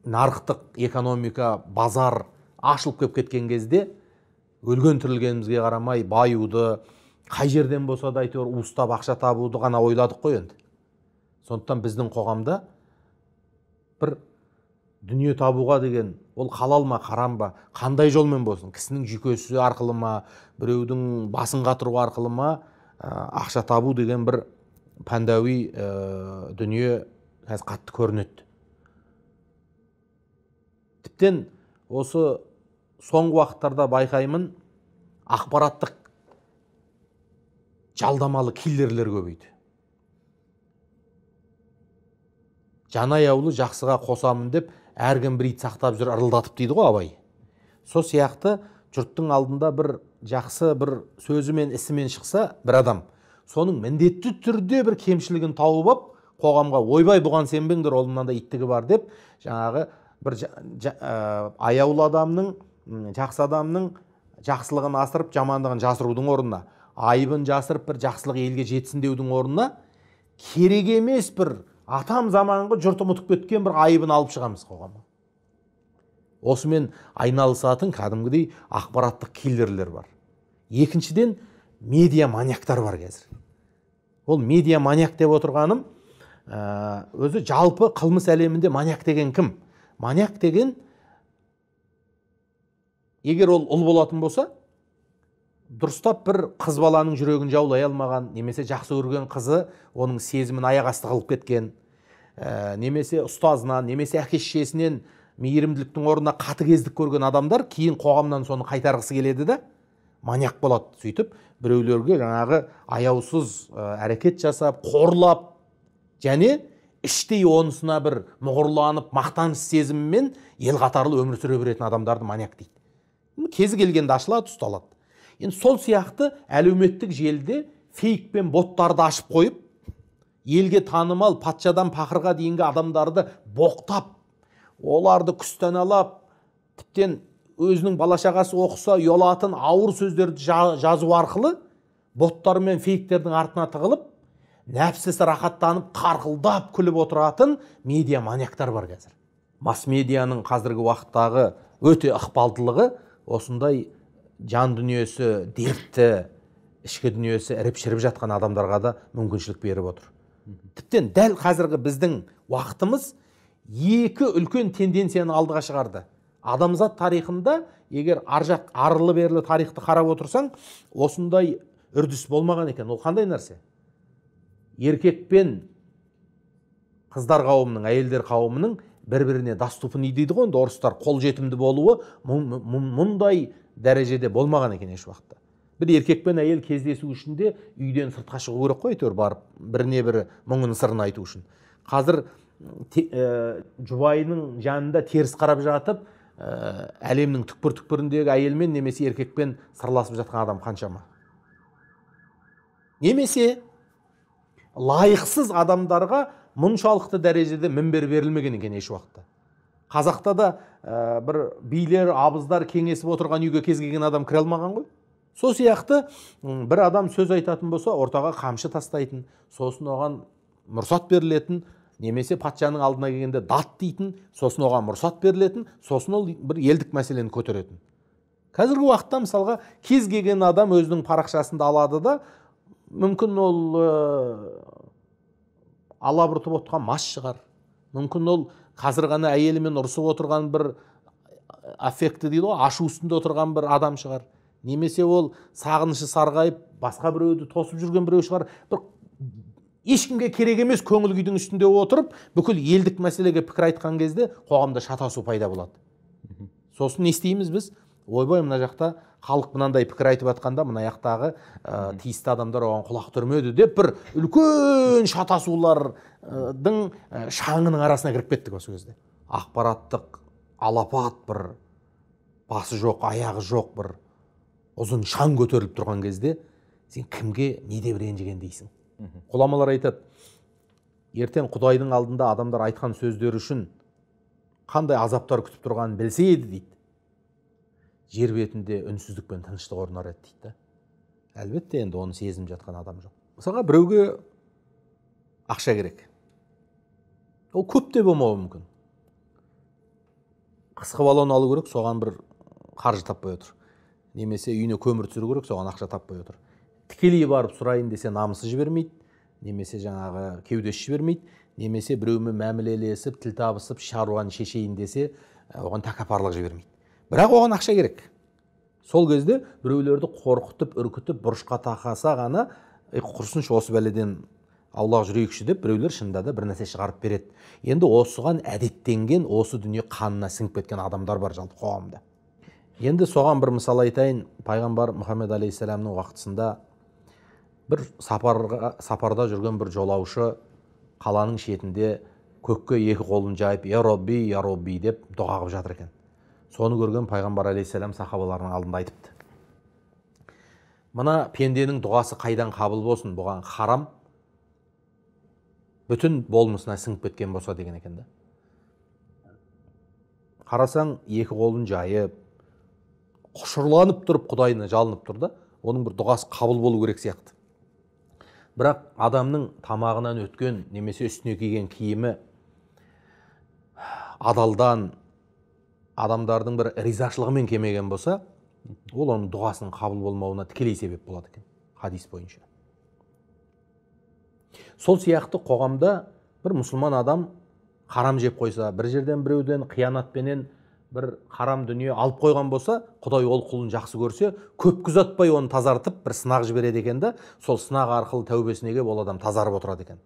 нарықтық экономика базар ашылып кеп кеткен кезде өлген тірілгенімізге қарамай баюды қай жерден болса да әйтеуір уыстап ақша табуды ғана ойладық қой енді сондықтан біздің қоғамда бір дүние табуға деген ол халал ма харам ба қандай жолмен болсын кісінің жүйкесі арқылы ма біреудің басын қатыру арқылы ма ақша табу деген бір пәндәуи э, дүние қазір қатты көрінеді тіптен осы соңғы уақыттарда байқаймын ақпараттық жалдамалы киллерлер көбейді жанаяулы жақсыға қосамын деп әркім бір ит сақтап жүр ырылдатып дейді ғой абай сол сияқты жұрттың алдында бір жақсы бір сөзімен ісімен шықса бір адам соның міндетті түрде бір кемшілігін тауып алып қоғамға ойбай бұған сенбеңдер ол мынандай иттігі бар деп жаңағы бір жа, ә, аяулы адамның жақсы адамның жақсылығын асырып жамандығын жасырудың орнына айыбын жасырып бір жақсылық елге жетсін деудің орнына керек емес бір атам заманғы жұрт ұмытып кеткен бір айыбын алып шығамыз қоғамға осымен айналысатын кәдімгідей ақпараттық киллерлер бар екіншіден медиа маньяктар бар қазір ол медиа маньяк деп отырғаным Э, өзі жалпы қылмыс әлемінде маньяк деген кім маньяк деген егер ол ұл болатын болса дұрыстап бір қыз баланың жүрегін жаулай алмаған немесе жақсы көрген қызы оның сезімін аяқ асты қылып кеткен э, немесе ұстазынан немесе әке шешесінен мейірімділіктің орнына қатыгездік көрген адамдар кейін қоғамнан соны қайтарғысы келеді да маньяк болады сөйтіп біреулерге жаңағы аяусыз э, әрекет жасап қорлап және іштей онысына бір мұғырланып мақтаныш сезімімен ел қатарлы өмір сүре беретін адамдарды маньяк дейді кезі келгенде ашылады ұсталады енді сол сияқты әлеуметтік желіде фейк пен боттарды ашып қойып елге танымал патшадан пақырға дейінгі адамдарды боқтап оларды күстәналап тіптен өзінің бала шағасы оқыса ұялатын ауыр сөздерді жазу арқылы боттар мен фейктердің артына тығылып нәпсісі рахаттанып қарқылдап күліп отыратын медиа маньяктар бар қазір масс медианың қазіргі уақыттағы өте ықпалдылығы осындай жан дүниесі дертті ішкі дүниесі іріп шіріп жатқан адамдарға да мүмкіншілік беріп отыр тіптен дәл қазіргі біздің уақытымыз екі үлкен тенденцияны алдыға шығарды адамзат тарихында егер ар жақ арлы берлі тарихты қарап отырсаң осындай үрдіс болмаған екен ол қандай нәрсе еркек пен қыздар қауымының әйелдер қауымының бір біріне доступный дейді ғой енді орыстар қолжетімді болуы мұндай дәрежеде болмаған екен еш уақытта бір еркек пен әйел кездесу үшін де үйден сыртқа шығу керек қой әйтеуір барып біріне бірі мұңын сырын айту үшін қазір ә, жұбайының жанында теріс қарап жатып ә, әлемнің түкпір түкпіріндегі әйелмен немесе еркекпен сырласып жатқан адам қаншама немесе лайықсыз адамдарға мұншалықты дәрежеде мінбер берілмеген екен еш уақытта қазақта да э, бір билер абыздар кеңесіп отырған үйге кез келген адам кіре алмаған ғой сол сияқты бір адам сөз айтатын болса ортаға қамшы тастайтын сосын оған мұрсат берілетін немесе патшаның алдына келгенде дат дейтін сосын оған мұрсат берілетін сосын ол бір елдік мәселені көтеретін қазіргі уақытта мысалға кез келген адам өзінің парақшасында алады да мүмкін ол э, алабұртып отырған мас шығар мүмкін ол қазір ғана әйелімен ұрысып отырған бір э, аффекті дейді ғой ашу үстінде отырған бір адам шығар немесе ол сағынышы сарғайып басқа біреуді тосып жүрген біреу шығар бір ешкімге керек емес көңіл күйдің үстінде отырып бүкіл елдік мәселеге пікір айтқан кезде қоғамда шатасу пайда болады сосын не істейміз біз ойбай мына жақта халық мынандай пікір айтып жатқанда мына жақтағы э, тиісті адамдар оған құлақ түрмеді деп бір үлкен шатасулардың э, шаңының арасына кіріп кеттік осы кезде ақпараттық алапат бір басы жоқ аяғы жоқ бір ұзын шаң көтеріліп тұрған кезде сен кімге не деп ренжіген дейсің ғұламалар айтады ертең құдайдың алдында адамдар айтқан сөздері үшін қандай азаптар күтіп тұрғанын білсе еді дейді жер бетінде үнсіздік пен тыныштық орнар еді дейді да әлбетте енді оны сезініп жатқан адам жоқ мысалға біреуге ақша керек ол көп те болмауы мүмкін қысқы балон алу керек соған бір қаржы таппай отыр немесе үйіне көмір түсіру керек соған ақша таппай отыр тікелей барып сұрайын десе намысы жібермейді немесе жаңағы кеудесі жібермейді немесе біреумен мәмілелесіп тіл табысып шаруаны шешейін десе оған тәкаппарлық жібермейді бірақ оған ақша керек сол кезде біреулерді қорқытып үркітіп бұрышқа тақаса ғана е құрсыншы осы бәледен аулақ жүрейікші деп біреулер шынында да бір нәрсе шығарып береді енді осыған әдеттенген осы дүние қанына сіңіп кеткен адамдар бар жалпы қоғамда енді соған бір мысал айтайын пайғамбар мұхаммед алейхисаламның уақытысында бір сапарға, сапарда жүрген бір жолаушы қаланың шетінде көкке екі қолын жайып я робби я робби деп дұға қылып жатыр екен соны көрген пайғамбар алейхисалам сахабаларының алдында айтыпты мына пенденің дұғасы қайдан қабыл болсын бұған харам бүтін болмысына сіңіп кеткен болса деген екен да қарасаң екі қолын жайып құшырланып тұрып құдайына жалынып тұр да оның бір дұғасы қабыл болу керек сияқты бірақ адамның тамағынан өткен немесе үстіне киген киімі адалдан адамдардың бір ризашылығымен келмеген болса ол оның дұғасының қабыл болмауына тікелей себеп болады екен хадис бойынша сол сияқты қоғамда бір мұсылман адам қарам жеп қойса бір жерден біреуден қиянатпенен бір қарам дүние алып қойған болса құдай ол құлын жақсы көрсе көпке ұзатпай оны тазартып бір сынақ жібереді екен да сол сынақ арқылы тәубесіне келіп ол адам тазарып отырады екен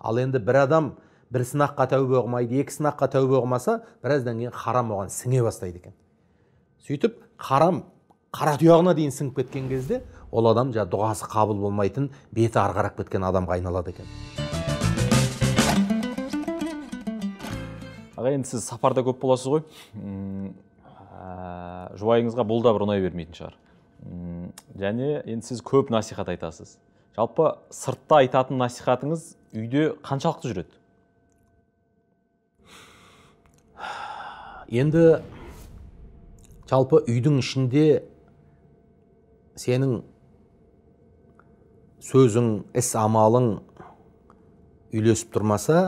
ал енді бір адам бір сынаққа тәубе қылмайды екі сынаққа тәубе қылмаса біраздан кейін харам оған сіңе бастайды екен сөйтіп харам қара тұяғына дейін сіңіп кеткен кезде ол адам жа дұғасы қабыл болмайтын беті ары кеткен адамға айналады екен аға енді сіз сапарда көп боласыз ғой ә, жұбайыңызға бұл да бір ұнай бермейтін шығар және енді сіз көп насихат айтасыз жалпы сыртта айтатын насихатыңыз үйде қаншалықты жүреді енді жалпы үйдің ішінде сенің сөзің іс амалың үйлесіп тұрмаса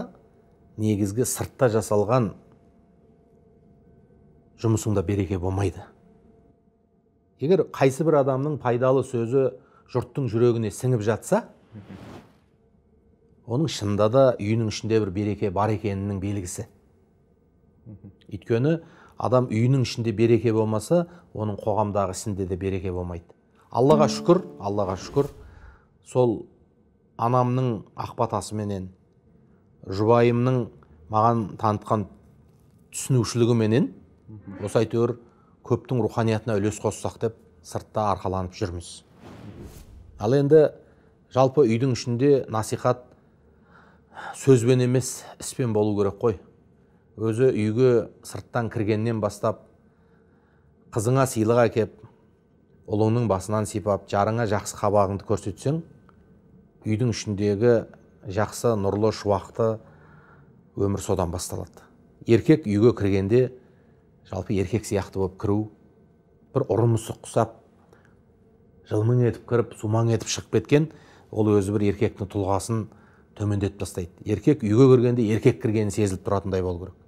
негізгі сыртта жасалған жұмысыңда береке болмайды егер қайсы бір адамның пайдалы сөзі жұрттың жүрегіне сіңіп жатса оның шынында да үйінің ішінде бір береке бар екенінің белгісі өйткені адам үйінің ішінде береке болмаса оның қоғамдағы ісінде де береке болмайды аллаға шүкір аллаға шүкір сол анамның ақ батасыменен жұбайымның маған танытқан түсінушілігіменен осы әйтеуір көптің руханиятына үлес қоссақ деп сыртта арқаланып жүрміз ал енді жалпы үйдің ішінде насихат сөзбен емес іспен болу керек қой өзі үйге сырттан кіргеннен бастап қызыңа сыйлық әкеп ұлыңның басынан сипап жарыңа жақсы қабағыңды көрсетсең үйдің ішіндегі жақсы нұрлы шуақты өмір содан басталады еркек үйге кіргенде жалпы еркек сияқты болып кіру бір ұрымысы құсап жылмың етіп кіріп сумаң етіп шығып кеткен ол өзі бір еркектің тұлғасын төмендетіп тастайды еркек үйге кіргенде еркек кіргенін сезіліп тұратындай болу керек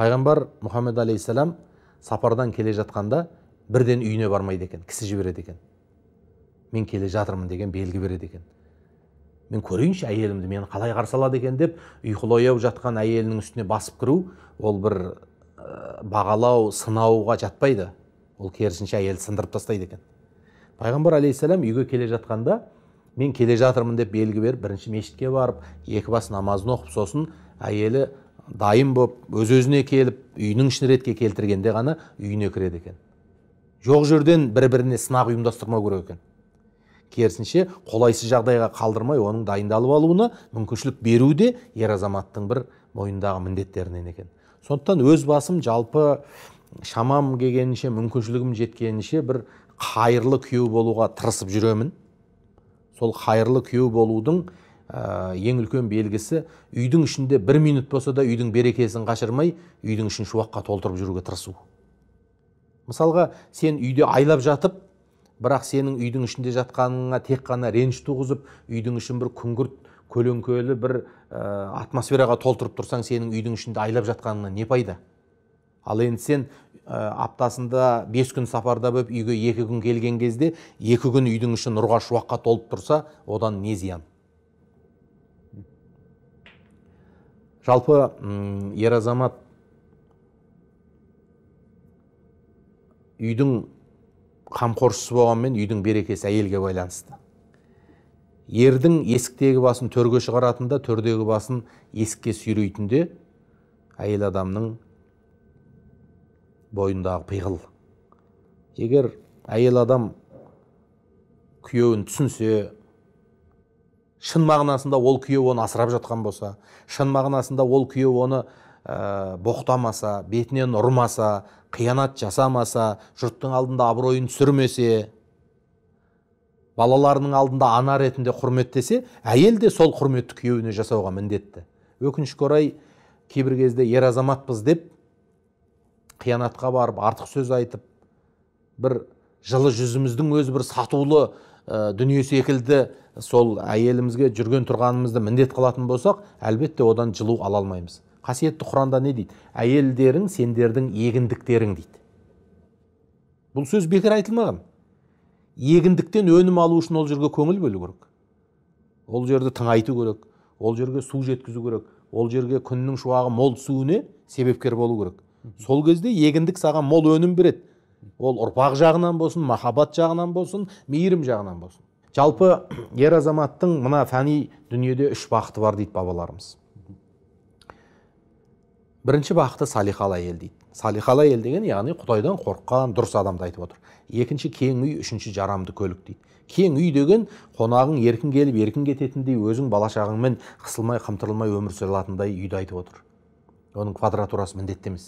пайғамбар мұхаммед алейхисалам сапардан келе жатқанда бірден үйіне бармайды екен кісі жібереді екен мен келе жатырмын деген белгі береді екен мен көрейінші әйелімді мені қалай қарсы алады екен деп ұйқылы жатқан әйелінің үстіне басып кіру ол бір бағалау сынауға жатпайды ол керісінше әйелді сындырып тастайды екен пайғамбар алейхисалам үйге келе жатқанда мен келе жатырмын деп белгі беріп бірінші мешітке барып екі бас намазын оқып сосын әйелі дайын болып өз өзіне келіп үйінің ішін ретке келтіргенде ғана үйіне кіреді екен жоқ жерден бір біріне сынақ ұйымдастырмау керек екен керісінше қолайсыз жағдайға қалдырмай оның дайындалып алуына мүмкіншілік беру де ер азаматтың бір мойындағы міндеттерінен екен сондықтан өз басым жалпы шамам келгенінше мүмкіншілігім жеткенінше бір қайырлы күйеу болуға тырысып жүремін сол қайырлы күйеу болудың ә, ең үлкен белгісі үйдің ішінде бір минут болса да үйдің берекесін қашырмай үйдің ішін шуаққа толтырып жүруге тырысу мысалға сен үйде айлап жатып бірақ сенің үйдің ішінде жатқаныңа тек қана реніш туғызып үйдің ішін бір күңгірт көлеңкелі бір ә, атмосфераға толтырып тұрсаң сенің үйдің ішінде айлап жатқаныңнан не пайда ал енді сен ә, аптасында бес күн сапарда болып үйге екі күн келген кезде екі күн үйдің іші нұрға шуаққа толып тұрса одан не зиян жалпы ер азамат үйдің қамқоршысы болғанмен үйдің берекесі әйелге байланысты ердің есіктегі басын төрге шығаратында төрдегі басын есікке сүйрейтінде әйел адамның бойындағы пиғыл егер әйел адам күйеуін түсінсе шын мағынасында ол күйеу оны асырап жатқан болса шын мағынасында ол күйеу оны ә, боқтамаса бетінен ұрмаса қиянат жасамаса жұрттың алдында абыройын түсірмесе балаларының алдында ана ретінде құрметтесе әйел де сол құрметті күйеуіне жасауға міндетті өкінішке орай кейбір кезде ер азаматпыз деп қиянатқа барып артық сөз айтып бір жылы жүзіміздің өзі бір сатулы ә, дүние секілді сол әйелімізге жүрген тұрғанымызды міндет қылатын болсақ әлбетте одан жылу ала алмаймыз қасиетті құранда не дейді әйелдерің сендердің егіндіктерің дейді бұл сөз бекер айтылмаған егіндіктен өнім алу үшін ол жерге көңіл бөлу керек ол жерді тыңайту керек ол жерге су жеткізу керек ол жерге күннің шуағы мол түсуіне себепкер болу керек сол кезде егіндік саған мол өнім береді ол ұрпақ жағынан болсын махаббат жағынан болсын мейірім жағынан болсын жалпы ер азаматтың мына фәни дүниеде үш бақыты бар дейді бабаларымыз бірінші бақыты салихалы әйел дейді салихалы әйел деген яғни құдайдан қорыққан дұрыс адамды айтып отыр екінші кең үй үшінші жарамды көлік дейді кең үй деген қонағың еркін келіп еркін кететіндей өзің бала шағаңмен қысылмай қымтырылмай өмір сүре алатындай үйді айтып отыр оның квадратурасы міндетті емес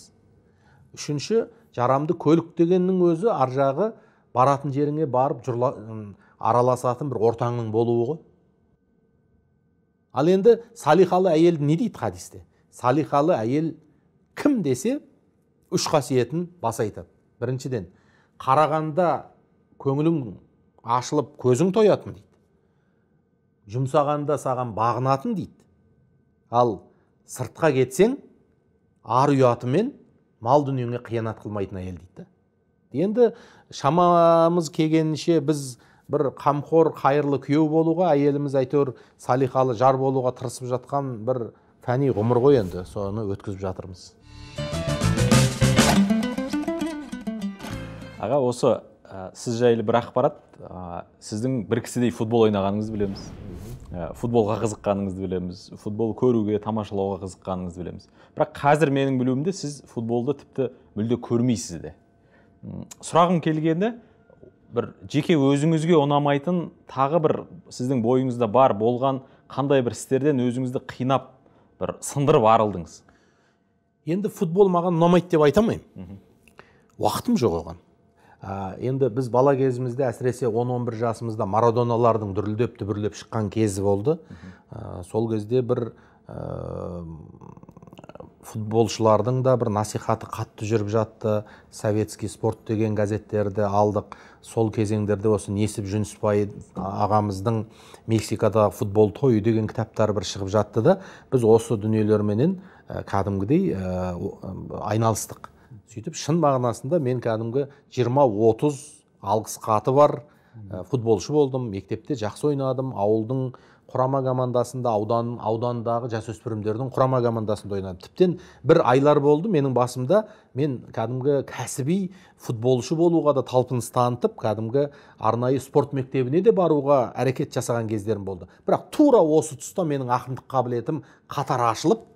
үшінші жарамды көлік дегеннің өзі ар жағы баратын жеріңе барып жұрла, араласатын бір ортаңның болуы ғой ал енді салихалы әйел не дейді хадисте салихалы әйел кім десе үш қасиетін баса айтады біріншіден қарағанда көңілің ашылып көзің тоятын дейді жұмсағанда саған бағынатын дейді ал сыртқа кетсең ар ұятымен мал дүниеңе қиянат қылмайтын әйел дейді енді шамамыз келгенше біз бір қамқор қайырлы күйеу болуға әйеліміз әйтеуір салиқалы жар болуға тырысып жатқан бір фәни ғұмыр ғой енді соны өткізіп жатырмыз аға осы сіз жайлы бір ақпарат сіздің бір кісідей футбол ойнағаныңызды білеміз ә, футболға қызыққаныңызды білеміз футбол көруге тамашалауға қызыққаныңызды білеміз бірақ қазір менің білуімде сіз футболды тіпті мүлде көрмейсіз де сұрағым келгені бір жеке өзіңізге ұнамайтын тағы бір сіздің бойыңызда бар болған қандай бір істерден өзіңізді қинап бір сындырып арылдыңыз енді футбол маған ұнамайды деп айта алмаймын уақытым жоқ оған ә, енді біз бала кезімізде әсіресе 10-11 жасымызда марадоналардың дүрілдеп дүбірлеп шыққан кезі болды ә, сол кезде бір футболшылардың да бір насихаты қатты жүріп жатты советский спорт деген газеттерді алдық сол кезеңдерде осы несіп жүнісбай ағамыздың мексикадағы футбол тойы деген кітаптары бір шығып жатты да біз осы дүниелерменен кәдімгідей айналыстық сөйтіп шын мағынасында мен кәдімгі 20-30 алғыс хаты бар футболшы болдым мектепте жақсы ойнадым ауылдың құрама командасында аудан аудандағы жасөспірімдердің құрама командасында ойнадым тіптен бір айлар болды менің басымда мен кәдімгі кәсіби футболшы болуға да талпыныс танытып кәдімгі арнайы спорт мектебіне де баруға әрекет жасаған кездерім болды бірақ тура осы тұста менің ақындық қабілетім қатар ашылып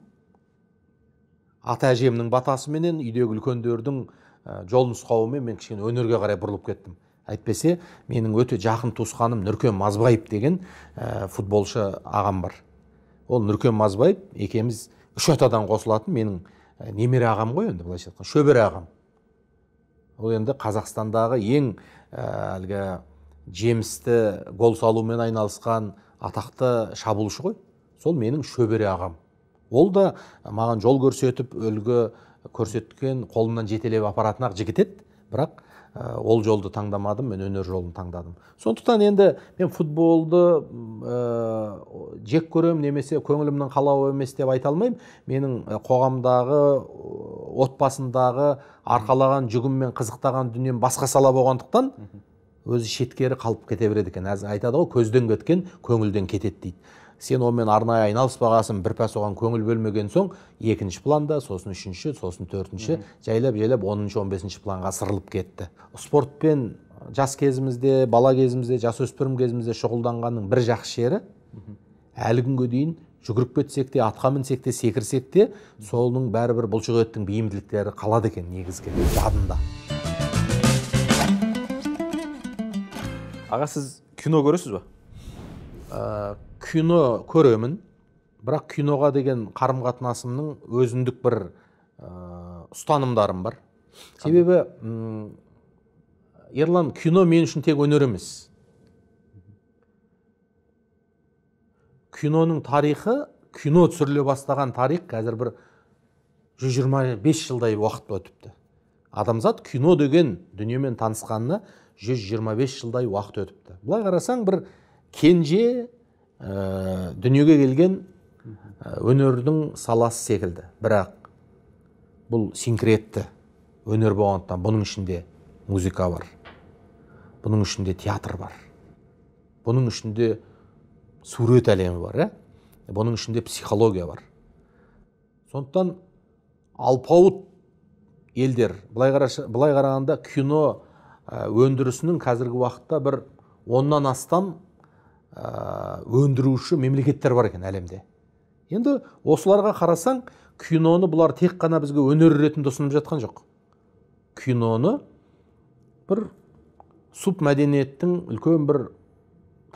ата әжемнің батасыменен үйдегі үлкендердің жол нұсқауымен мен кішкене өнерге қарай бұрылып кеттім әйтпесе менің өте жақын туысқаным Нүркен мазбаев деген ә, футболшы ағам бар ол Нүркен мазбаев екеміз үш атадан қосылатын менің ә, немере ағам ғой енді былайша айтқанда шөбере ағам ол енді қазақстандағы ең ә, әлгі жемісті гол салумен айналысқан атақты шабуылшы ғой сол менің шөбере ағам ол да ә, маған жол көрсетіп үлгі көрсеткен қолымнан жетелеп апаратын ақ жігіт еді бірақ Ә, ол жолды таңдамадым мен өнер жолын таңдадым сондықтан енді мен футболды ә, жек көремін немесе көңілімнің қалауы емес деп айта алмаймын менің ә, қоғамдағы отбасындағы арқалаған жүгім мен қызықтаған дүнием басқа сала болғандықтан өзі шеткері қалып кете береді екен айтады ғой көзден кеткен көңілден кетеді дейді сен онымен арнайы айналыспағансың бірпәс оған көңіл бөлмеген соң екінші планда сосын үшінші сосын төртінші жайлап жайлап оныншы он бесінші планға сырылып кетті спортпен жас кезімізде бала кезімізде жасөспірім кезімізде шұғылданғанның бір жақсы жері әлі күнге дейін жүгіріп кетсек те атқа мінсек те секірсек те соның бәрібір бұлшық еттің бейімділіктері қалады екен негізгі жадында аға сіз кино көресіз ба ә, кино көремін бірақ киноға деген қарым қатынасымның өзіндік бір э, ұстанымдарым бар себебі ерлан кино мен үшін тек өнер емес киноның тарихы кино түсіріле бастаған тарих қазір бір 125 жылдай уақыт өтіпті адамзат кино деген дүниемен танысқанына 125 жылдай уақыт өтіпті былай қарасаң бір кенже ә, дүниеге келген э, өнердің саласы секілді бірақ бұл синкретті өнер болғандықтан бұның ішінде музыка бар бұның ішінде театр бар бұның ішінде сурет әлемі бар иә бұның ішінде психология бар сондықтан алпауыт елдер былай, былай қарағанда кино э, өндірісінің қазіргі уақытта бір оннан астам Э, өндіруші мемлекеттер бар екен әлемде енді осыларға қарасаң киноны бұлар тек қана бізге өнер ретінде ұсынып жатқан жоқ киноны бір субмәдениеттің үлкен бір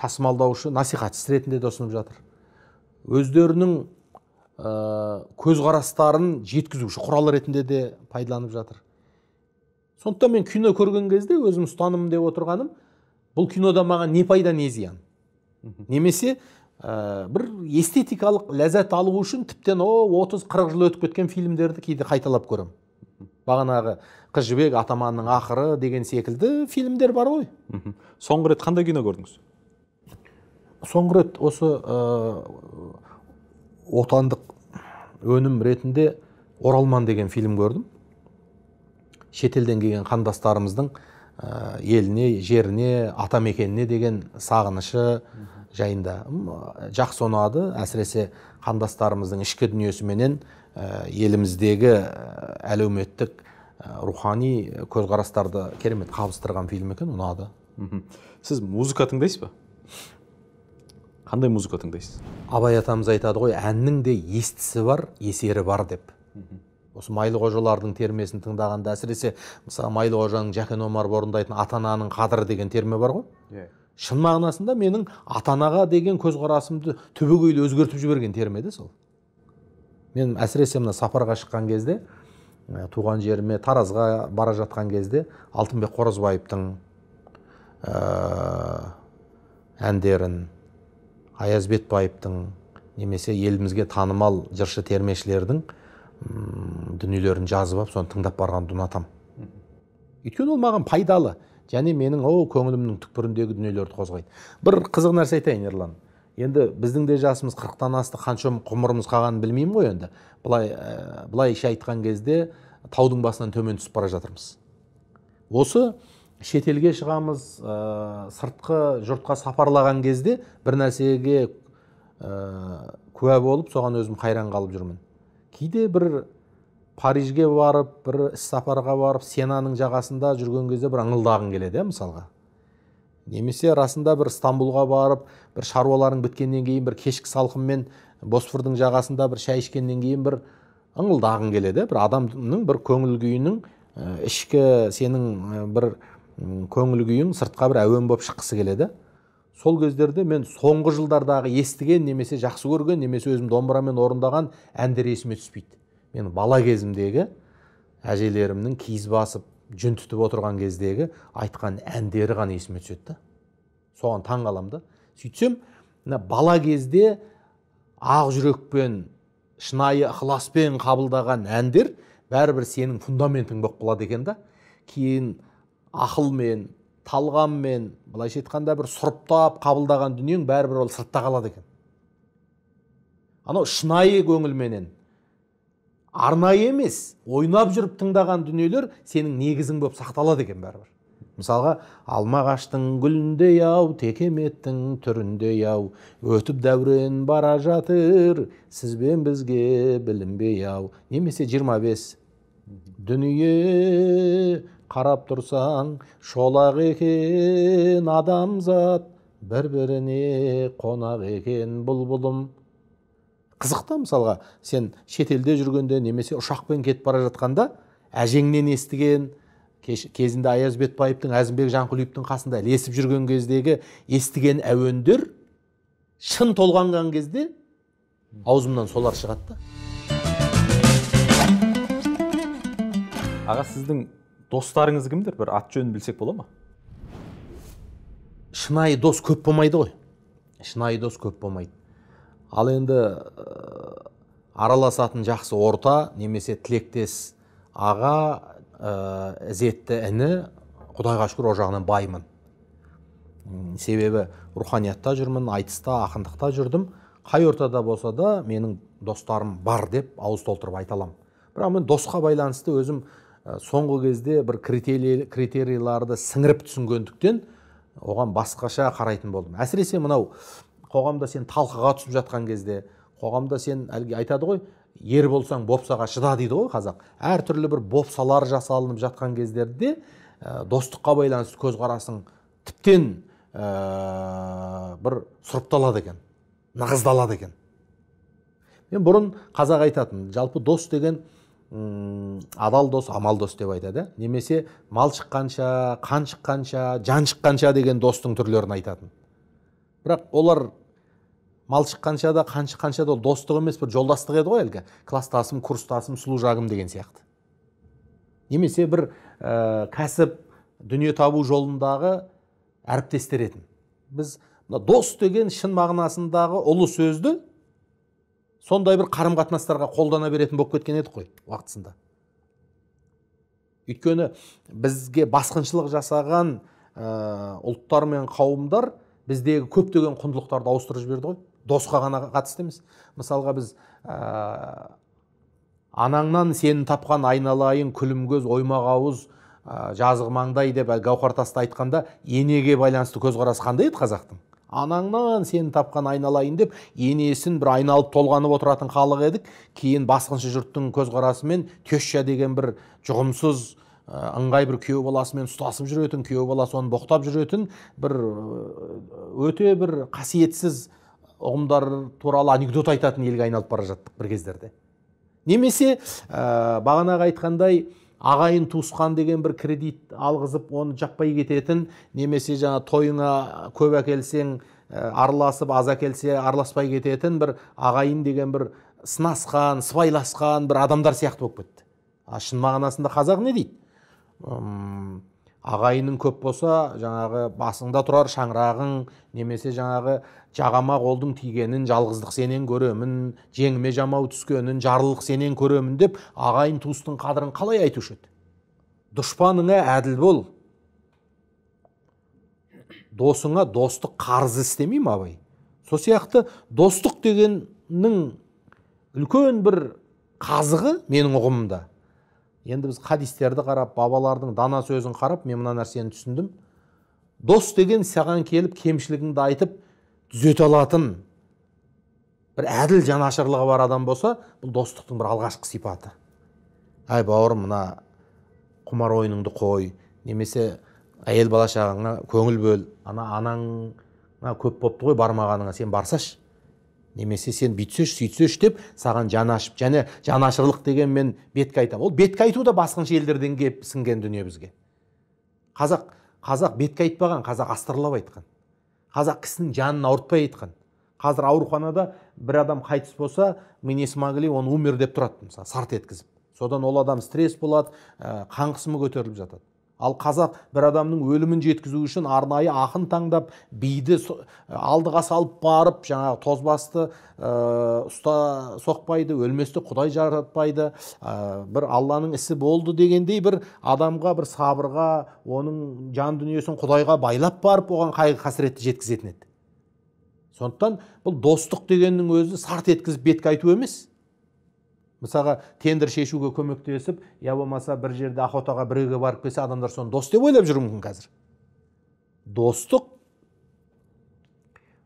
тасымалдаушы насихатшысы ретінде де ұсынып жатыр өздерінің ә, көзқарастарын жеткізуші құрал ретінде де пайдаланып жатыр сондықтан мен кино көрген кезде өзім ұстаным деп отырғаным бұл кинодан маған не пайда не зиян немесе ә, бір эстетикалық ләззат алу үшін тіптен о 30-40 жыл өтіп кеткен фильмдерді кейде қайталап көремін бағанағы қыз жібек атаманның ақыры деген секілді фильмдер бар ғой соңғы рет қандай кино көрдіңіз соңғы рет осы ә, отандық өнім ретінде оралман деген фильм көрдім шетелден келген қандастарымыздың Э, еліне жеріне атамекеніне деген сағынышы жайында жақсы ұнады әсіресе қандастарымыздың ішкі дүниесіменен э, еліміздегі э, әлеуметтік рухани көзқарастарды керемет қабыстырған фильм екен ұнады сіз музыка тыңдайсыз ба қандай музыка тыңдайсыз абай атамыз айтады ғой әннің де естісі бар есері бар деп осы майлықожалардың термесін тыңдағанда әсіресе мысалы майлықожаның жәкен омаров орындайтын ата ананың қадірі деген терме бар ғой иә шын мағынасында менің ата анаға деген көзқарасымды түбегейлі өзгертіп жіберген терме де сол мен әсіресе мына сапарға шыққан кезде туған жеріме таразға бара жатқан кезде алтынбек қоразбаевтың ә, әндерін бетбаевтың немесе елімізге танымал жыршы термешілердің дүниелерін жазып алып соны тыңдап барғанды ұнатамын өйткені ол маған пайдалы және менің о көңілімнің түкпіріндегі дүниелерді қозғайды бір қызық нәрсе айтайын ерлан енді біздің де жасымыз қырықтан асты қанша ғұмырымыз қалғанын білмеймін ғой енді былай ә, э, былайша айтқан кезде таудың басынан төмен түсіп бара жатырмыз осы шетелге шығамыз ә, сыртқы жұртқа сапарлаған кезде бір нәрсеге ә, куә болып соған өзім қайран қалып жүрмін кейде бір парижге барып бір іссапарға барып сенаның жағасында жүрген кезде бір ыңылдағың келеді иә мысалға немесе расында бір стамбулға барып бір шаруаларың біткеннен кейін бір кешкі салқынмен босфордың жағасында бір шай ішкеннен кейін бір ыңылдағың келеді бір адамның бір көңіл күйінің ішкі сенің бір көңіл күйің сыртқа бір әуен болып шыққысы келеді сол кездерде мен соңғы жылдардағы естіген немесе жақсы көрген немесе өзім домбырамен орындаған әндер есіме түспейді мен бала кезімдегі әжелерімнің киіз басып жүн түтіп отырған кездегі айтқан әндері ғана есіме түседі да соған таң қаламын да сөйтсем мына бала кезде ақ жүрекпен шынайы ықыласпен қабылдаған әндер бәрібір сенің фундаментің болып қалады екен да кейін ақылмен мен былайша айтқанда бір сұрыптап қабылдаған дүниең бәрібір ол сыртта қалады екен анау шынайы көңілменен арнайы емес ойнап жүріп тыңдаған дүниелер сенің негізің болып сақталады екен бәрібір мысалға алма ағаштың гүліндей ау текеметтің түріндей ау өтіп дәурен бара жатыр сізбен бізге білінбей ау немесе 25 дүние қарап тұрсаң шолақ екен адамзат бір біріне қонақ екен бұлбұлым қызық та мысалға сен шетелде жүргенде немесе ұшақпен кетіп бара жатқанда әжеңнен естіген кезінде аяз бетбаевтың әзімбек жанқұлиевтің қасында ілесіп жүрген кездегі естіген әуендер шын толғанған кезде аузымнан солар шығады да аға сіздің достарыңыз кімдер бір аты жөнін білсек бола ма шынайы дос көп болмайды ғой шынайы дос көп болмайды ал енді араласатын жақсы орта немесе тілектес аға ә, ізетті іні құдайға шүкір ол жағынан баймын себебі руханиятта жүрмін айтыста ақындықта жүрдім қай ортада болса да менің достарым бар деп ауыз толтырып айта аламын бірақ мен досқа байланысты өзім Э, соңғы кезде бір критерийларды сіңіріп түсінгендіктен оған басқаша қарайтын болдым әсіресе мынау қоғамда сен талқыға түсіп жатқан кезде қоғамда сен әлгі айтады ғой ер болсаң бопсаға шыда дейді ғой қазақ әртүрлі бір бопсалар жасалынып жатқан кездерде ә, достыққа байланысты көзқарасың тіптен ә, бір сұрыпталады екен нығыздалады екен мен бұрын қазақ айтатын жалпы дос деген адал дос амал дос деп айтады немесе мал шыққанша қан шыққанша жан шыққанша деген достың түрлерін айтатын бірақ олар мал шыққанша да қан шыққанша да ол достық емес бір жолдастық еді ғой әлгі класстасым курстасым жағым деген сияқты немесе бір ә, кәсіп дүние табу жолындағы әріптестер етін біз дос деген шын мағынасындағы ұлы сөзді сондай бір қарым қатынастарға қолдана беретін болып кеткен едік қой уақытысында өйткені бізге басқыншылық жасаған ә, ұлттар мен қауымдар біздегі көптеген құндылықтарды ауыстырып жіберді ғой досқа ғана қатысты емес мысалға біз ә, анаңнан сені тапқан айналайын күлімкөз оймақ ауыз ә, жазық маңдай деп гауһар тасты айтқанда енеге байланысты көзқарас қандай еді қазақтың анаңнан сені тапқан айналайын деп енесін бір айналып толғанып отыратын халық едік кейін басқыншы жұрттың көзқарасымен теща деген бір жұғымсыз ә, ыңғай бір күйеу баласымен ұстасып жүретін күйеу баласы оны боқтап жүретін бір ә, өте бір қасиетсіз ұғымдар туралы анекдот айтатын елге айналып бара жаттық бір кездерде немесе ә, бағанағы айтқандай ағайын туысқан деген бір кредит алғызып оны жаппай кететін немесе жаңа тойыңа көп әкелсең ә, араласып аз әкелсе араласпай кететін бір ағайын деген бір сынасқан сыбайласқан бір адамдар сияқты болып кетті а шын мағынасында қазақ не дейді ағайының көп болса жаңағы басыңда тұрар шаңырағың немесе жаңағы жағама қолдың тигенін жалғыздық сенен көремін жеңіме жамау түскенін жарылық сенен көремін деп ағайын туыстың қадірін қалай айтушы еді дұшпаныңа әділ бол досыңа достық қарыз істемей ма абай сол сияқты достық дегеннің үлкен бір қазығы менің ұғымымда енді біз хадистерді қарап бабалардың дана сөзін қарап мен мына нәрсені түсіндім дос деген саған келіп кемшілігіңді айтып түзете алатын бір әділ жанашырлығы бар адам болса бұл достықтың бір алғашқы сипаты әй бауырым мына құмар ойыныңды қой немесе әйел бала шағаңа көңіл бөл ана анаңа көп болыпты ғой бармағаныңа сен барсаш. немесе сен бүйтсеші сөйтсеші деп саған жанашып және жанашырлық деген мен бетке айтамын ол бетке айту да басқыншы елдерден келіп сіңген дүние бізге қазақ қазақ бетке айтпаған қазақ астарлап айтқан қазақ кісінің жанын ауыртпай айтқан қазір ауруханада бір адам қайтыс болса мы не смогли он умер деп тұрады мысалы сарт еткізіп содан ол адам стресс болады қан қысымы көтеріліп жатады ал қазақ бір адамның өлімін жеткізу үшін арнайы ақын таңдап биді алдыға салып барып жаңағы тозбасты ә, ұста соқпайды өлместі құдай жаратпайды ә, бір алланың ісі болды дегендей бір адамға бір сабырға оның жан дүниесін құдайға байлап барып оған қайғы қасіретті жеткізетін еді сондықтан бұл достық дегеннің өзі сарт еткізіп бетке айту емес мысалға тендер шешуге көмектесіп я иә, болмаса бір жерде охотаға біреуге барып келсе адамдар соны дос деп ойлап жүр мүмкін қазір достық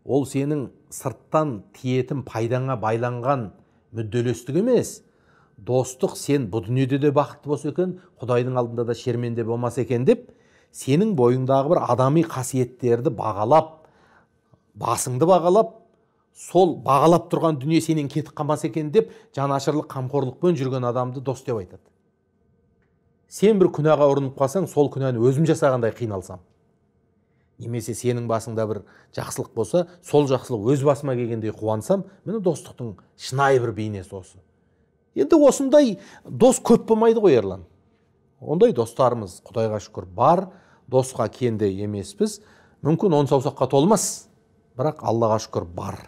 ол сенің сырттан тиетін пайдаңа байланған мүдделестік емес достық сен бұл дүниеде де бақытты болса екен құдайдың алдында да шерменде болмаса екен деп сенің бойыңдағы бір адами қасиеттерді бағалап басыңды бағалап сол бағалап тұрған дүние сенен кетіп қалмаса екен деп жанашырлық қамқорлықпен жүрген адамды дос деп айтады сен бір күнәға ұрынып қалсаң сол күнәні өзім жасағандай қиналсам немесе сенің басыңда бір жақсылық болса сол жақсылық өз басыма келгендей қуансам міне достықтың шынайы бір бейнесі осы енді осындай дос көп болмайды ғой ерлан ондай достарымыз құдайға шүкір бар досқа кенде емеспіз мүмкін он саусаққа толмас бірақ аллаға шүкір бар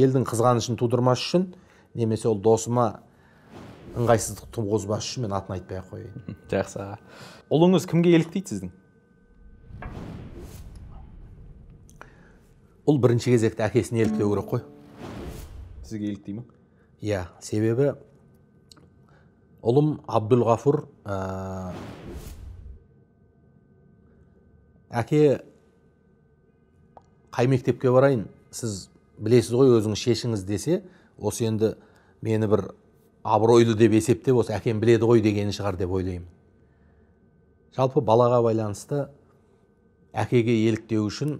елдің қызғанышын тудырмас үшін немесе ол досыма ыңғайсыздық туғызбас үшін мен атын айтпай ақ қояйын жақсы аға ұлыңыз кімге еліктейді сіздің ұл бірінші кезекте әкесіне еліктеу керек қой сізге еліктей ма иә себебі ұлым абдулғафур ә, әке қай мектепке барайын сіз білесіз ғой өзіңіз шешіңіз десе осы енді мені бір абыройлы деп есептеп осы әкем біледі ғой дегені шығар деп ойлаймын жалпы балаға байланысты әкеге еліктеу үшін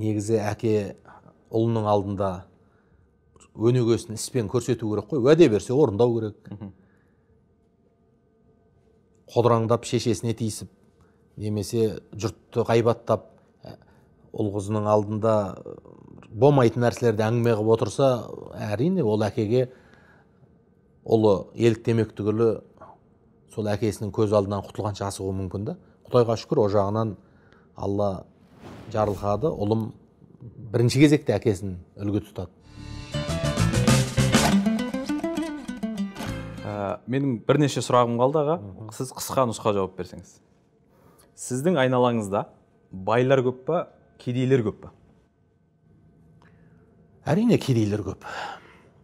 негізі әке ұлының алдында өнегесін іспен көрсету керек қой уәде берсе орындау керек қодыраңдап шешесіне тиісіп немесе жұртты ғайбаттап ә, ұл қызының алдында болмайтын нәрселерді әңгіме қылып отырса әрине ол әкеге ұлы еліктемек түгілі сол әкесінің көз алдынан құтылғанша асығуы мүмкін да құдайға шүкір ол жағынан алла жарылқады ұлым бірінші кезекте әкесін үлгі тұтады ә, менің бірнеше сұрағым қалды аға сіз қысқа нұсқа жауап берсеңіз сіздің айналаңызда байлар көп па кедейлер көп па әрине кедейлер көп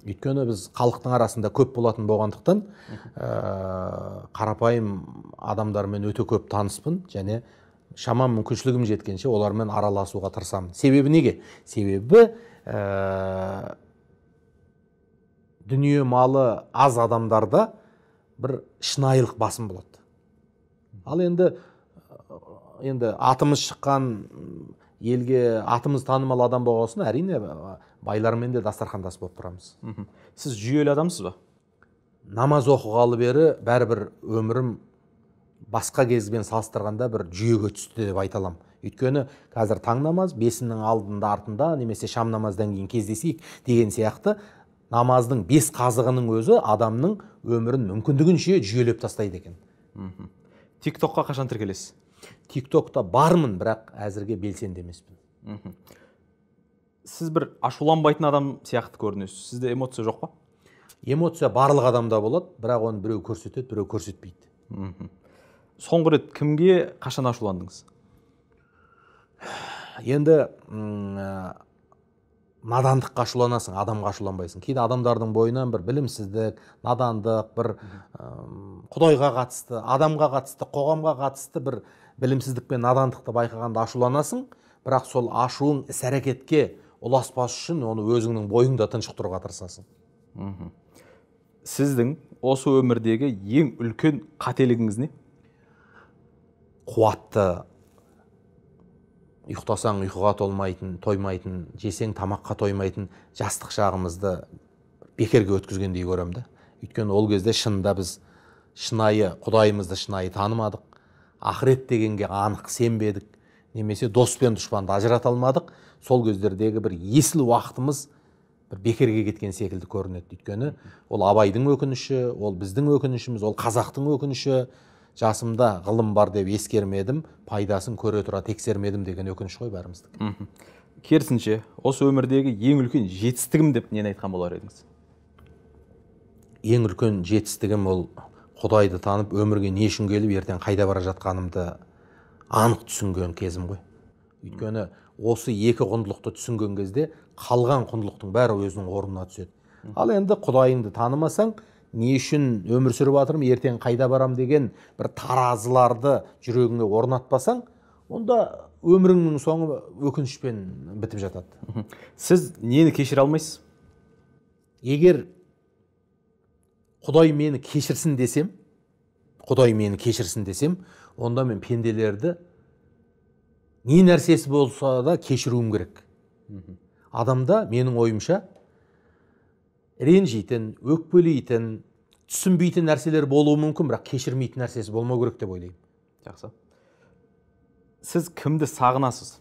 өйткені біз халықтың арасында көп болатын болғандықтан ә, қарапайым адамдармен өте көп таныспын және шама мүмкіншілігім жеткенше олармен араласуға тырысамын себебі неге себебі ә, дүние малы аз адамдарда бір шынайылық басым болады ал енді енді атымыз шыққан елге атымыз танымал адам болғасын әрине байлармен де дастархандас болып тұрамыз сіз жүйелі адамсыз ба намаз оқығалы бері бәрібір өмірім басқа кезбен салыстырғанда бір жүйеге түсті деп айта аламын өйткені қазір таң намаз бесіннің алдында артында немесе шам намаздан кейін кездесейік деген сияқты намаздың бес қазығының өзі адамның өмірін мүмкіндігінше жүйелеп тастайды екен тик қашан тіркелесіз тик бармын бірақ әзірге белсенді емеспін сіз бір ашуланбайтын адам сияқты көрінесіз сізде эмоция жоқ па эмоция барлық адамда болады бірақ оны біреу көрсетеді біреу көрсетпейді соңғы рет кімге қашан ашуландыңыз енді ұм, ә, надандыққа ашуланасың адамға ашуланбайсың кейде адамдардың бойынан бір білімсіздік надандық бір құдайға қатысты адамға қатысты қоғамға қатысты бір білімсіздік пен надандықты байқағанда ашуланасың бірақ сол ашуың іс әрекетке ұласпас үшін оны өзіңнің бойыңда тыныш тырысасың мхм сіздің осы өмірдегі ең үлкен қателігіңіз не қуатты ұйықтасаң ұйқыға толмайтын тоймайтын жесең тамаққа тоймайтын жастық шағымызды бекерге өткізгендей көремін да өйткені ол кезде шынында біз шынайы құдайымызды шынайы танымадық ақырет дегенге анық сенбедік немесе дос пен дұшпанды ажырата алмадық сол көздердегі бір есіл уақытымыз бір бекерге кеткен секілді көрінеді өйткені ол абайдың өкініші ол біздің өкінішіміз ол қазақтың өкініші жасымда ғылым бар деп ескермедім пайдасын көре тұра тексермедім деген өкініш қой бәріміздікі керісінше осы өмірдегі ең үлкен жетістігім деп нені айтқан болар едіңіз ең үлкен жетістігім ол құдайды танып өмірге не үшін келіп ертең қайда бара жатқанымды анық түсінген кезім ғой өйткені осы екі құндылықты түсінген кезде қалған құндылықтың бәрі өзінің орнына түседі ал енді құдайыңды танымасаң не үшін өмір сүріп жатырмын ертең қайда барам деген бір таразыларды жүрегіңе орнатпасаң онда өміріңнің соңы өкінішпен бітіп жатады сіз нені кешіре алмайсыз егер құдай мені кешірсін десем құдай мені кешірсін десем онда мен пенделерді не нәрсесі болса да кешіруім керек адамда менің ойымша ренжитін өкпелейтін түсінбейтін нәрселер болуы мүмкін бірақ кешірмейтін нәрсесі болмау керек деп ойлаймын жақсы сіз кімді сағынасыз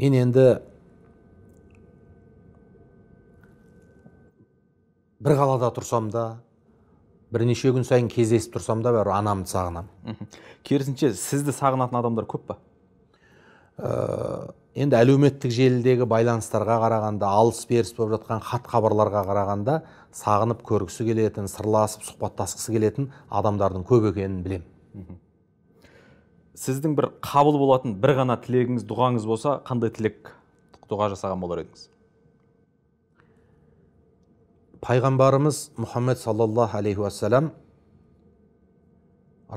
мен енді бір қалада тұрсам да бірнеше күн сайын кездесіп тұрсам да бәрібір анамды сағынамын керісінше сізді сағынатын адамдар көп па ә, енді әлеуметтік желідегі байланыстарға қарағанда алыс беріс болып жатқан хат хабарларға қарағанда сағынып көргісі келетін сырласып сұхбаттасқысы келетін адамдардың көп екенін білемін сіздің бір қабыл болатын бір ғана тілегіңіз дұғаңыз болса қандай тілек дұға жасаған болар едіңіз пайғамбарымыз мұхаммед саллаллаху алейхи уассалам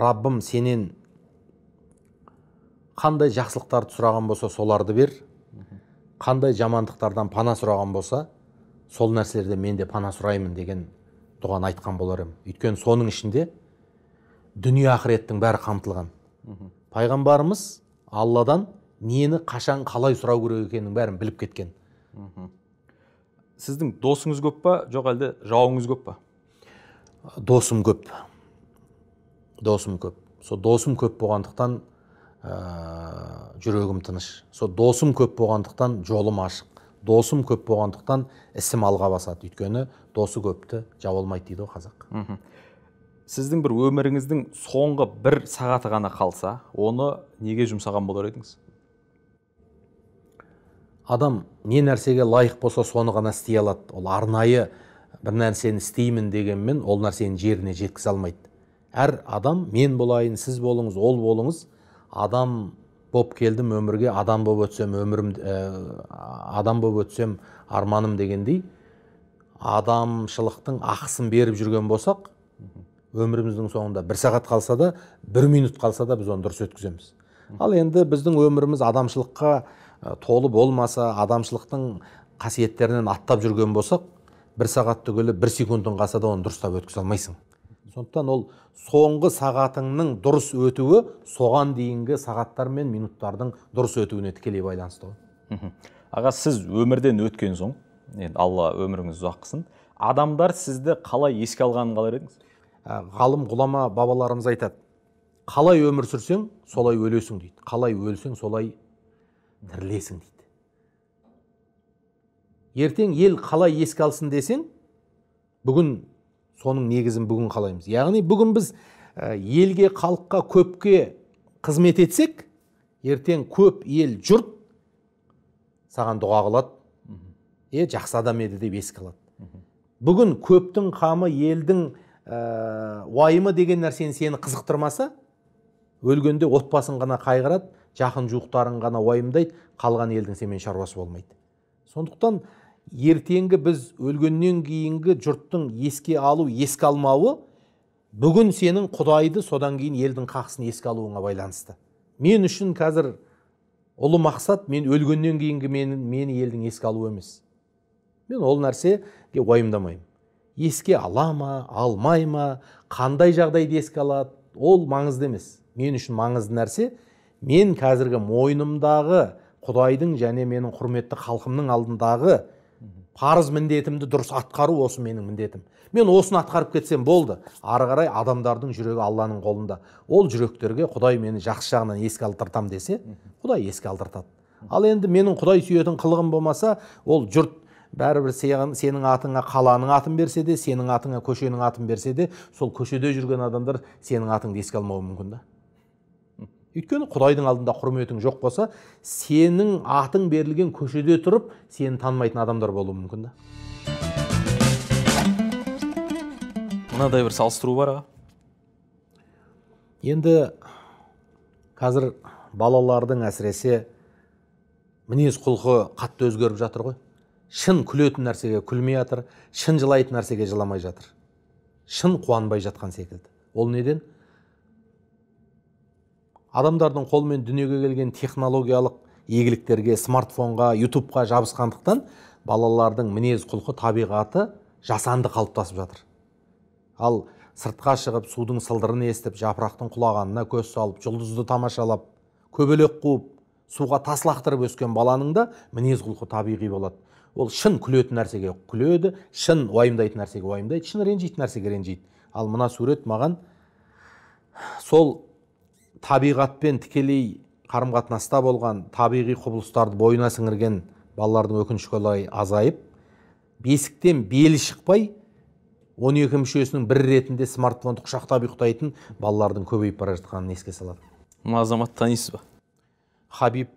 раббым сенен қандай жақсылықтарды сұраған болса соларды бер қандай жамандықтардан пана сұраған болса сол нәрселерден мен де пана сұраймын деген дұғаны айтқан болар едім өйткені соның ішінде дүние ақыреттің бәрі қамтылған пайғамбарымыз алладан нені қашан қалай сұрау керек екенін бәрін біліп кеткен сіздің досыңыз көп па жоқ әлде жауыңыз көп па досым көп досым көп сол досым көп болғандықтан ә, жүрегім тыныш сол досым көп болғандықтан жолым ашық досым көп болғандықтан ісім алға басады өйткені досы көпті жау алмайды дейді ғой қазақ сіздің бір өміріңіздің соңғы бір сағаты ғана қалса оны неге жұмсаған болар едіңіз адам не нәрсеге лайық болса соны ғана істей алады ол арнайы бір нәрсені істеймін дегенмен ол нәрсені жеріне жеткізе алмайды әр адам мен болайын сіз болыңыз ол болыңыз адам боп келдім өмірге адам болып өтсем өмірім ә, адам болып өтсем арманым дегендей адамшылықтың ақысын беріп жүрген болсақ өміріміздің соңында бір сағат қалса да бір минут қалса да біз оны дұрыс өткіземіз ал енді біздің өміріміз адамшылыққа Ә, толы болмаса адамшылықтың қасиеттерінен аттап жүрген болсақ бір сағат түгілі бір секундын қалса да оны дұрыстап өткізе алмайсың сондықтан ол соңғы сағатыңның дұрыс өтуі соған дейінгі сағаттар мен минуттардың дұрыс өтуіне тікелей байланысты ғой аға сіз өмірден өткен соң енді алла өміріңіз ұзақ қылсын адамдар сізді қалай еске алғанын қалар едіңіз ә, ғалым ғұлама бабаларымыз айтады қалай өмір сүрсең солай өлесің дейді қалай өлсең солай дірілесің дейді ертең ел қалай еске алсын десең бүгін соның негізін бүгін қалаймыз яғни бүгін біз ә, елге халыққа көпке қызмет етсек ертең көп ел жұрт саған дұға қылады е жақсы адам еді деп еске алады бүгін көптің қамы елдің ә, уайымы деген нәрсені сені қызықтырмаса өлгенде отбасың ғана қайғырады жақын жуықтарын ғана уайымдайды қалған елдің сенімен шаруасы болмайды сондықтан ертеңгі біз өлгеннен кейінгі жұрттың еске алу еске алмауы бүгін сенің құдайды содан кейін елдің қақысын еске алуыңа байланысты мен үшін қазір ұлы мақсат мен өлгеннен кейінгі мені, мені елдің еске алуы емес мен ол нәрсеге уайымдамаймын еске ала ма алмай ма қандай жағдайды еске алады ол маңызды емес мен үшін маңызды нәрсе мен қазіргі мойнымдағы құдайдың және менің құрметті халқымның алдындағы парыз міндетімді дұрыс атқару осы менің міндетім мен осыны атқарып кетсем болды ары қарай адамдардың жүрегі алланың қолында ол жүректерге құдай мені жақсы жағынан еске алдыртам десе құдай еске алдыртады ал енді менің құдай сүйетін қылығым болмаса ол жұрт бәрібір сенің атыңа қаланың атын берсе де сенің атыңа көшенің атын берсе де сол көшеде жүрген адамдар сенің атыңды еске алмауы мүмкін да өйткені құдайдың алдында құрметің жоқ болса сенің атың берілген көшеде тұрып сені танымайтын адамдар болуы мүмкін да мынадай бір салыстыру бар енді қазір балалардың әсіресе мінез құлқы қатты өзгеріп жатыр ғой шын күлетін нәрсеге күлмей жатыр шын жылайтын нәрсеге жыламай жатыр шын қуанбай жатқан секілді ол неден адамдардың қолмен дүниеге келген технологиялық игіліктерге смартфонға ютубқа жабысқандықтан балалардың мінез құлқы табиғаты жасанды қалыптасып жатыр ал сыртқа шығып судың сылдырын естіп жапырақтың құлағанына көз салып жұлдызды тамашалап көбелек қуып суға тас лақтырып өскен баланың да мінез құлқы табиғи болады ол шын күлетін нәрсеге күледі шын уайымдайтын нәрсеге уайымдайды шын ренжитін нәрсеге ренжиді ал мына сурет маған сол табиғатпен тікелей қарым қатынаста болған табиғи құбылыстарды бойына сіңірген балалардың өкінішке орай азайып бесіктен белі шықпай он екі мүшесінің бір ретінде смартфонды құшақтап ұйықтайтын балалардың көбейіп бара жатқанын еске салады мына азаматты танисыз ба хабиб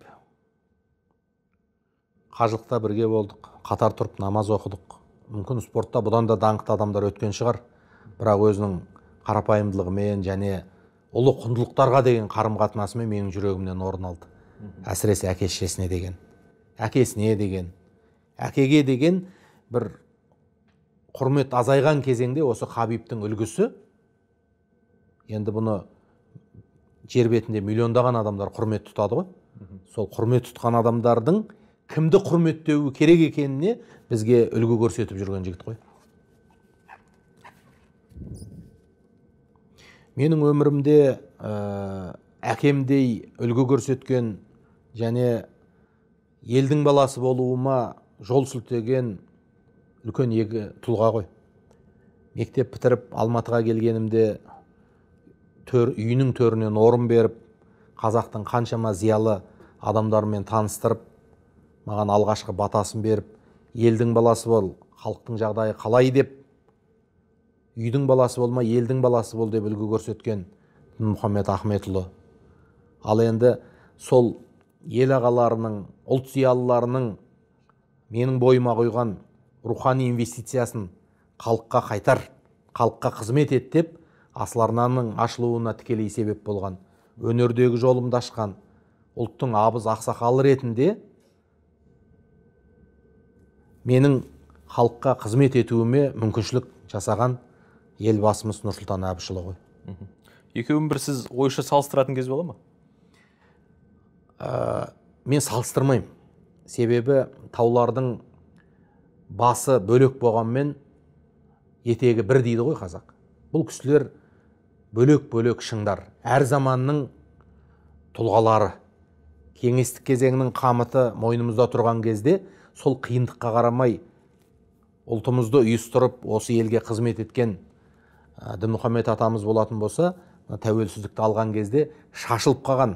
қажылықта бірге болдық қатар тұрып намаз оқыдық мүмкін спортта бұдан да даңқты адамдар өткен шығар бірақ өзінің қарапайымдылығымен және ұлы құндылықтарға деген қарым қатынасымен менің жүрегімнен орын алды әсіресе әке шешесіне деген әкесіне деген әкеге деген бір құрмет азайған кезеңде осы хабибтің үлгісі енді бұны жер бетінде миллиондаған адамдар құрмет тұтады ғой сол құрмет тұтқан адамдардың кімді құрметтеуі керек екеніне бізге үлгі көрсетіп жүрген жігіт қой менің өмірімде ә, әкемдей үлгі көрсеткен және елдің баласы болуыма жол сілтеген үлкен егі тұлға ғой мектеп бітіріп алматыға келгенімде төр, үйінің төрінен орын беріп қазақтың қаншама зиялы адамдарымен таныстырып маған алғашқы батасын беріп елдің баласы бол халықтың жағдайы қалай деп үйдің баласы болма елдің баласы бол деп үлгі көрсеткен дінмұхаммед ахметұлы ал енді сол ел ағаларының ұлт зиялыларының менің бойыма қойған рухани инвестициясын халыққа қайтар халыққа қызмет ет деп асыл ашылуына тікелей себеп болған өнердегі жолымды ашқан ұлттың абыз ақсақалы ретінде менің халыққа қызмет етуіме мүмкіншілік жасаған елбасымыз нұрсұлтан әбішұлы ғой екеуін бір сіз ойша салыстыратын кез бола ма ә, мен салыстырмаймын себебі таулардың басы бөлек болғанмен етегі бір дейді ғой қазақ бұл кісілер бөлек бөлек шыңдар әр заманның тұлғалары кеңестік кезеңнің қамыты мойнымызда тұрған кезде сол қиындыққа қарамай ұлтымызды ұйыстырып осы елге қызмет еткен дінмұхаммед атамыз болатын болса тәуелсіздікті алған кезде шашылып қалған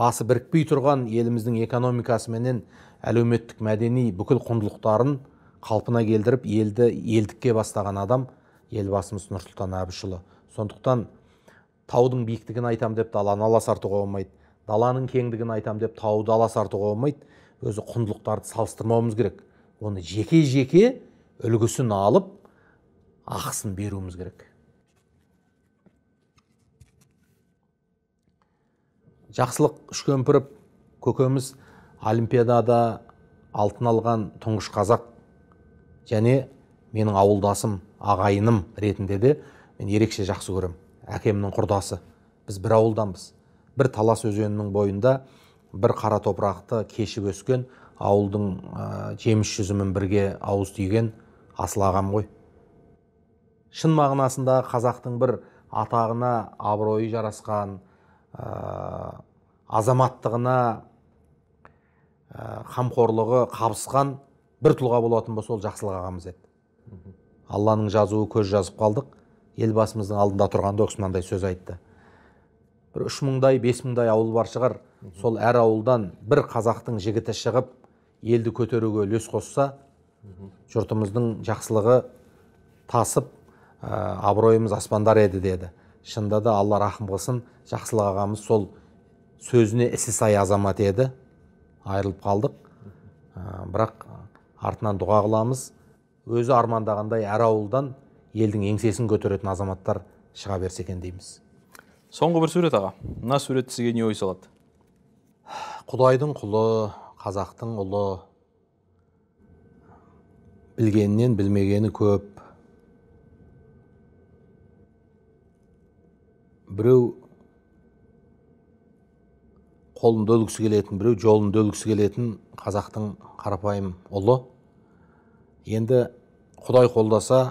басы бірікпей тұрған еліміздің экономикасы менен әлеуметтік мәдени бүкіл құндылықтарын қалпына келдіріп елді елдікке бастаған адам елбасымыз нұрсұлтан әбішұлы сондықтан таудың биіктігін айтам деп даланы аласартуға болмайды даланың кеңдігін айтам деп тауды аласартуға болмайды өзі құндылықтарды салыстырмауымыз керек оны жеке жеке үлгісін алып ақысын беруіміз керек жақсылық үшкемпіров көкеміз олимпиадада алтын алған тұңғыш қазақ және менің ауылдасым ағайыным ретінде де мен ерекше жақсы көрем. әкемнің құрдасы біз бір ауылданбыз бір талас өзенінің бойында бір қара топырақты кешіп өскен ауылдың ә, жеміс жүзімін бірге ауыз түйген асыл ағам ғой шын мағынасында қазақтың бір атағына абыройы жарасқан ә, азаматтығына ә, қамқорлығы қабысқан бір тұлға болатын болса ол жақсылық ағамыз еді алланың жазуы көз жазып қалдық елбасымыздың алдында тұрғанда ол сөз айтты бір үш мыңдай бес мыңдай ауыл бар шығар сол әр ауылдан бір қазақтың жігіті шығып елді көтеруге үлес қосса жұртымыздың жақсылығы тасып Ә, абыройымыз аспандар еді деді шынында да алла рахым қылсын жақсылық ағамыз сол сөзіне ісі сай азамат еді айырылып қалдық ә, бірақ артынан дұға қыламыз өзі армандағандай әр ауылдан елдің еңсесін көтеретін азаматтар шыға берсе екен дейміз соңғы бір сурет аға мына сурет сізге не ой салады құдайдың құлы қазақтың ұлы білгенінен білмегені көп біреу қолын өлгісі келетін біреу жолын өлгісі келетін қазақтың қарапайым ұлы енді құдай қолдаса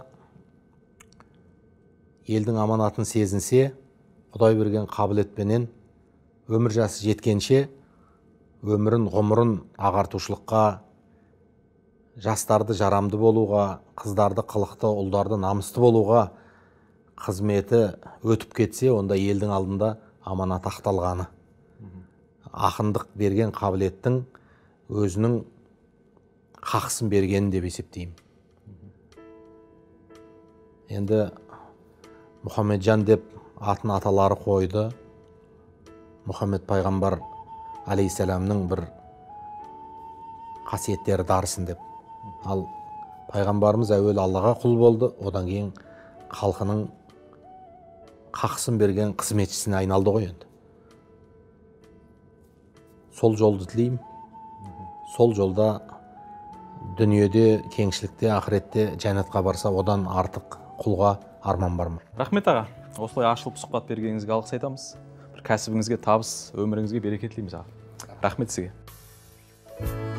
елдің аманатын сезінсе құдай берген қабілетпенен өмір жасы жеткенше өмірін ғұмырын ағартушылыққа жастарды жарамды болуға қыздарды қылықты ұлдарды намысты болуға қызметі өтіп кетсе онда елдің алдында аманат ақталғаны ақындық берген қабілеттің өзінің хақысын бергенін деп есептеймін енді мұхаммеджан деп атын аталары қойды мұхаммед пайғамбар алейхисаламның бір қасиеттері дарысын деп ал пайғамбарымыз әуелі аллаға құл болды одан кейін халқының қақсын берген қызметшісіне айналды ғой енді сол жолды тілеймін сол жолда дүниеде кеңшілікте ақыретте жәннатқа барса одан артық құлға арман бар ма рахмет аға осылай ашылып сұхбат бергеніңізге алғыс айтамыз бір кәсібіңізге табыс өміріңізге береке тілейміз аға рахмет сізге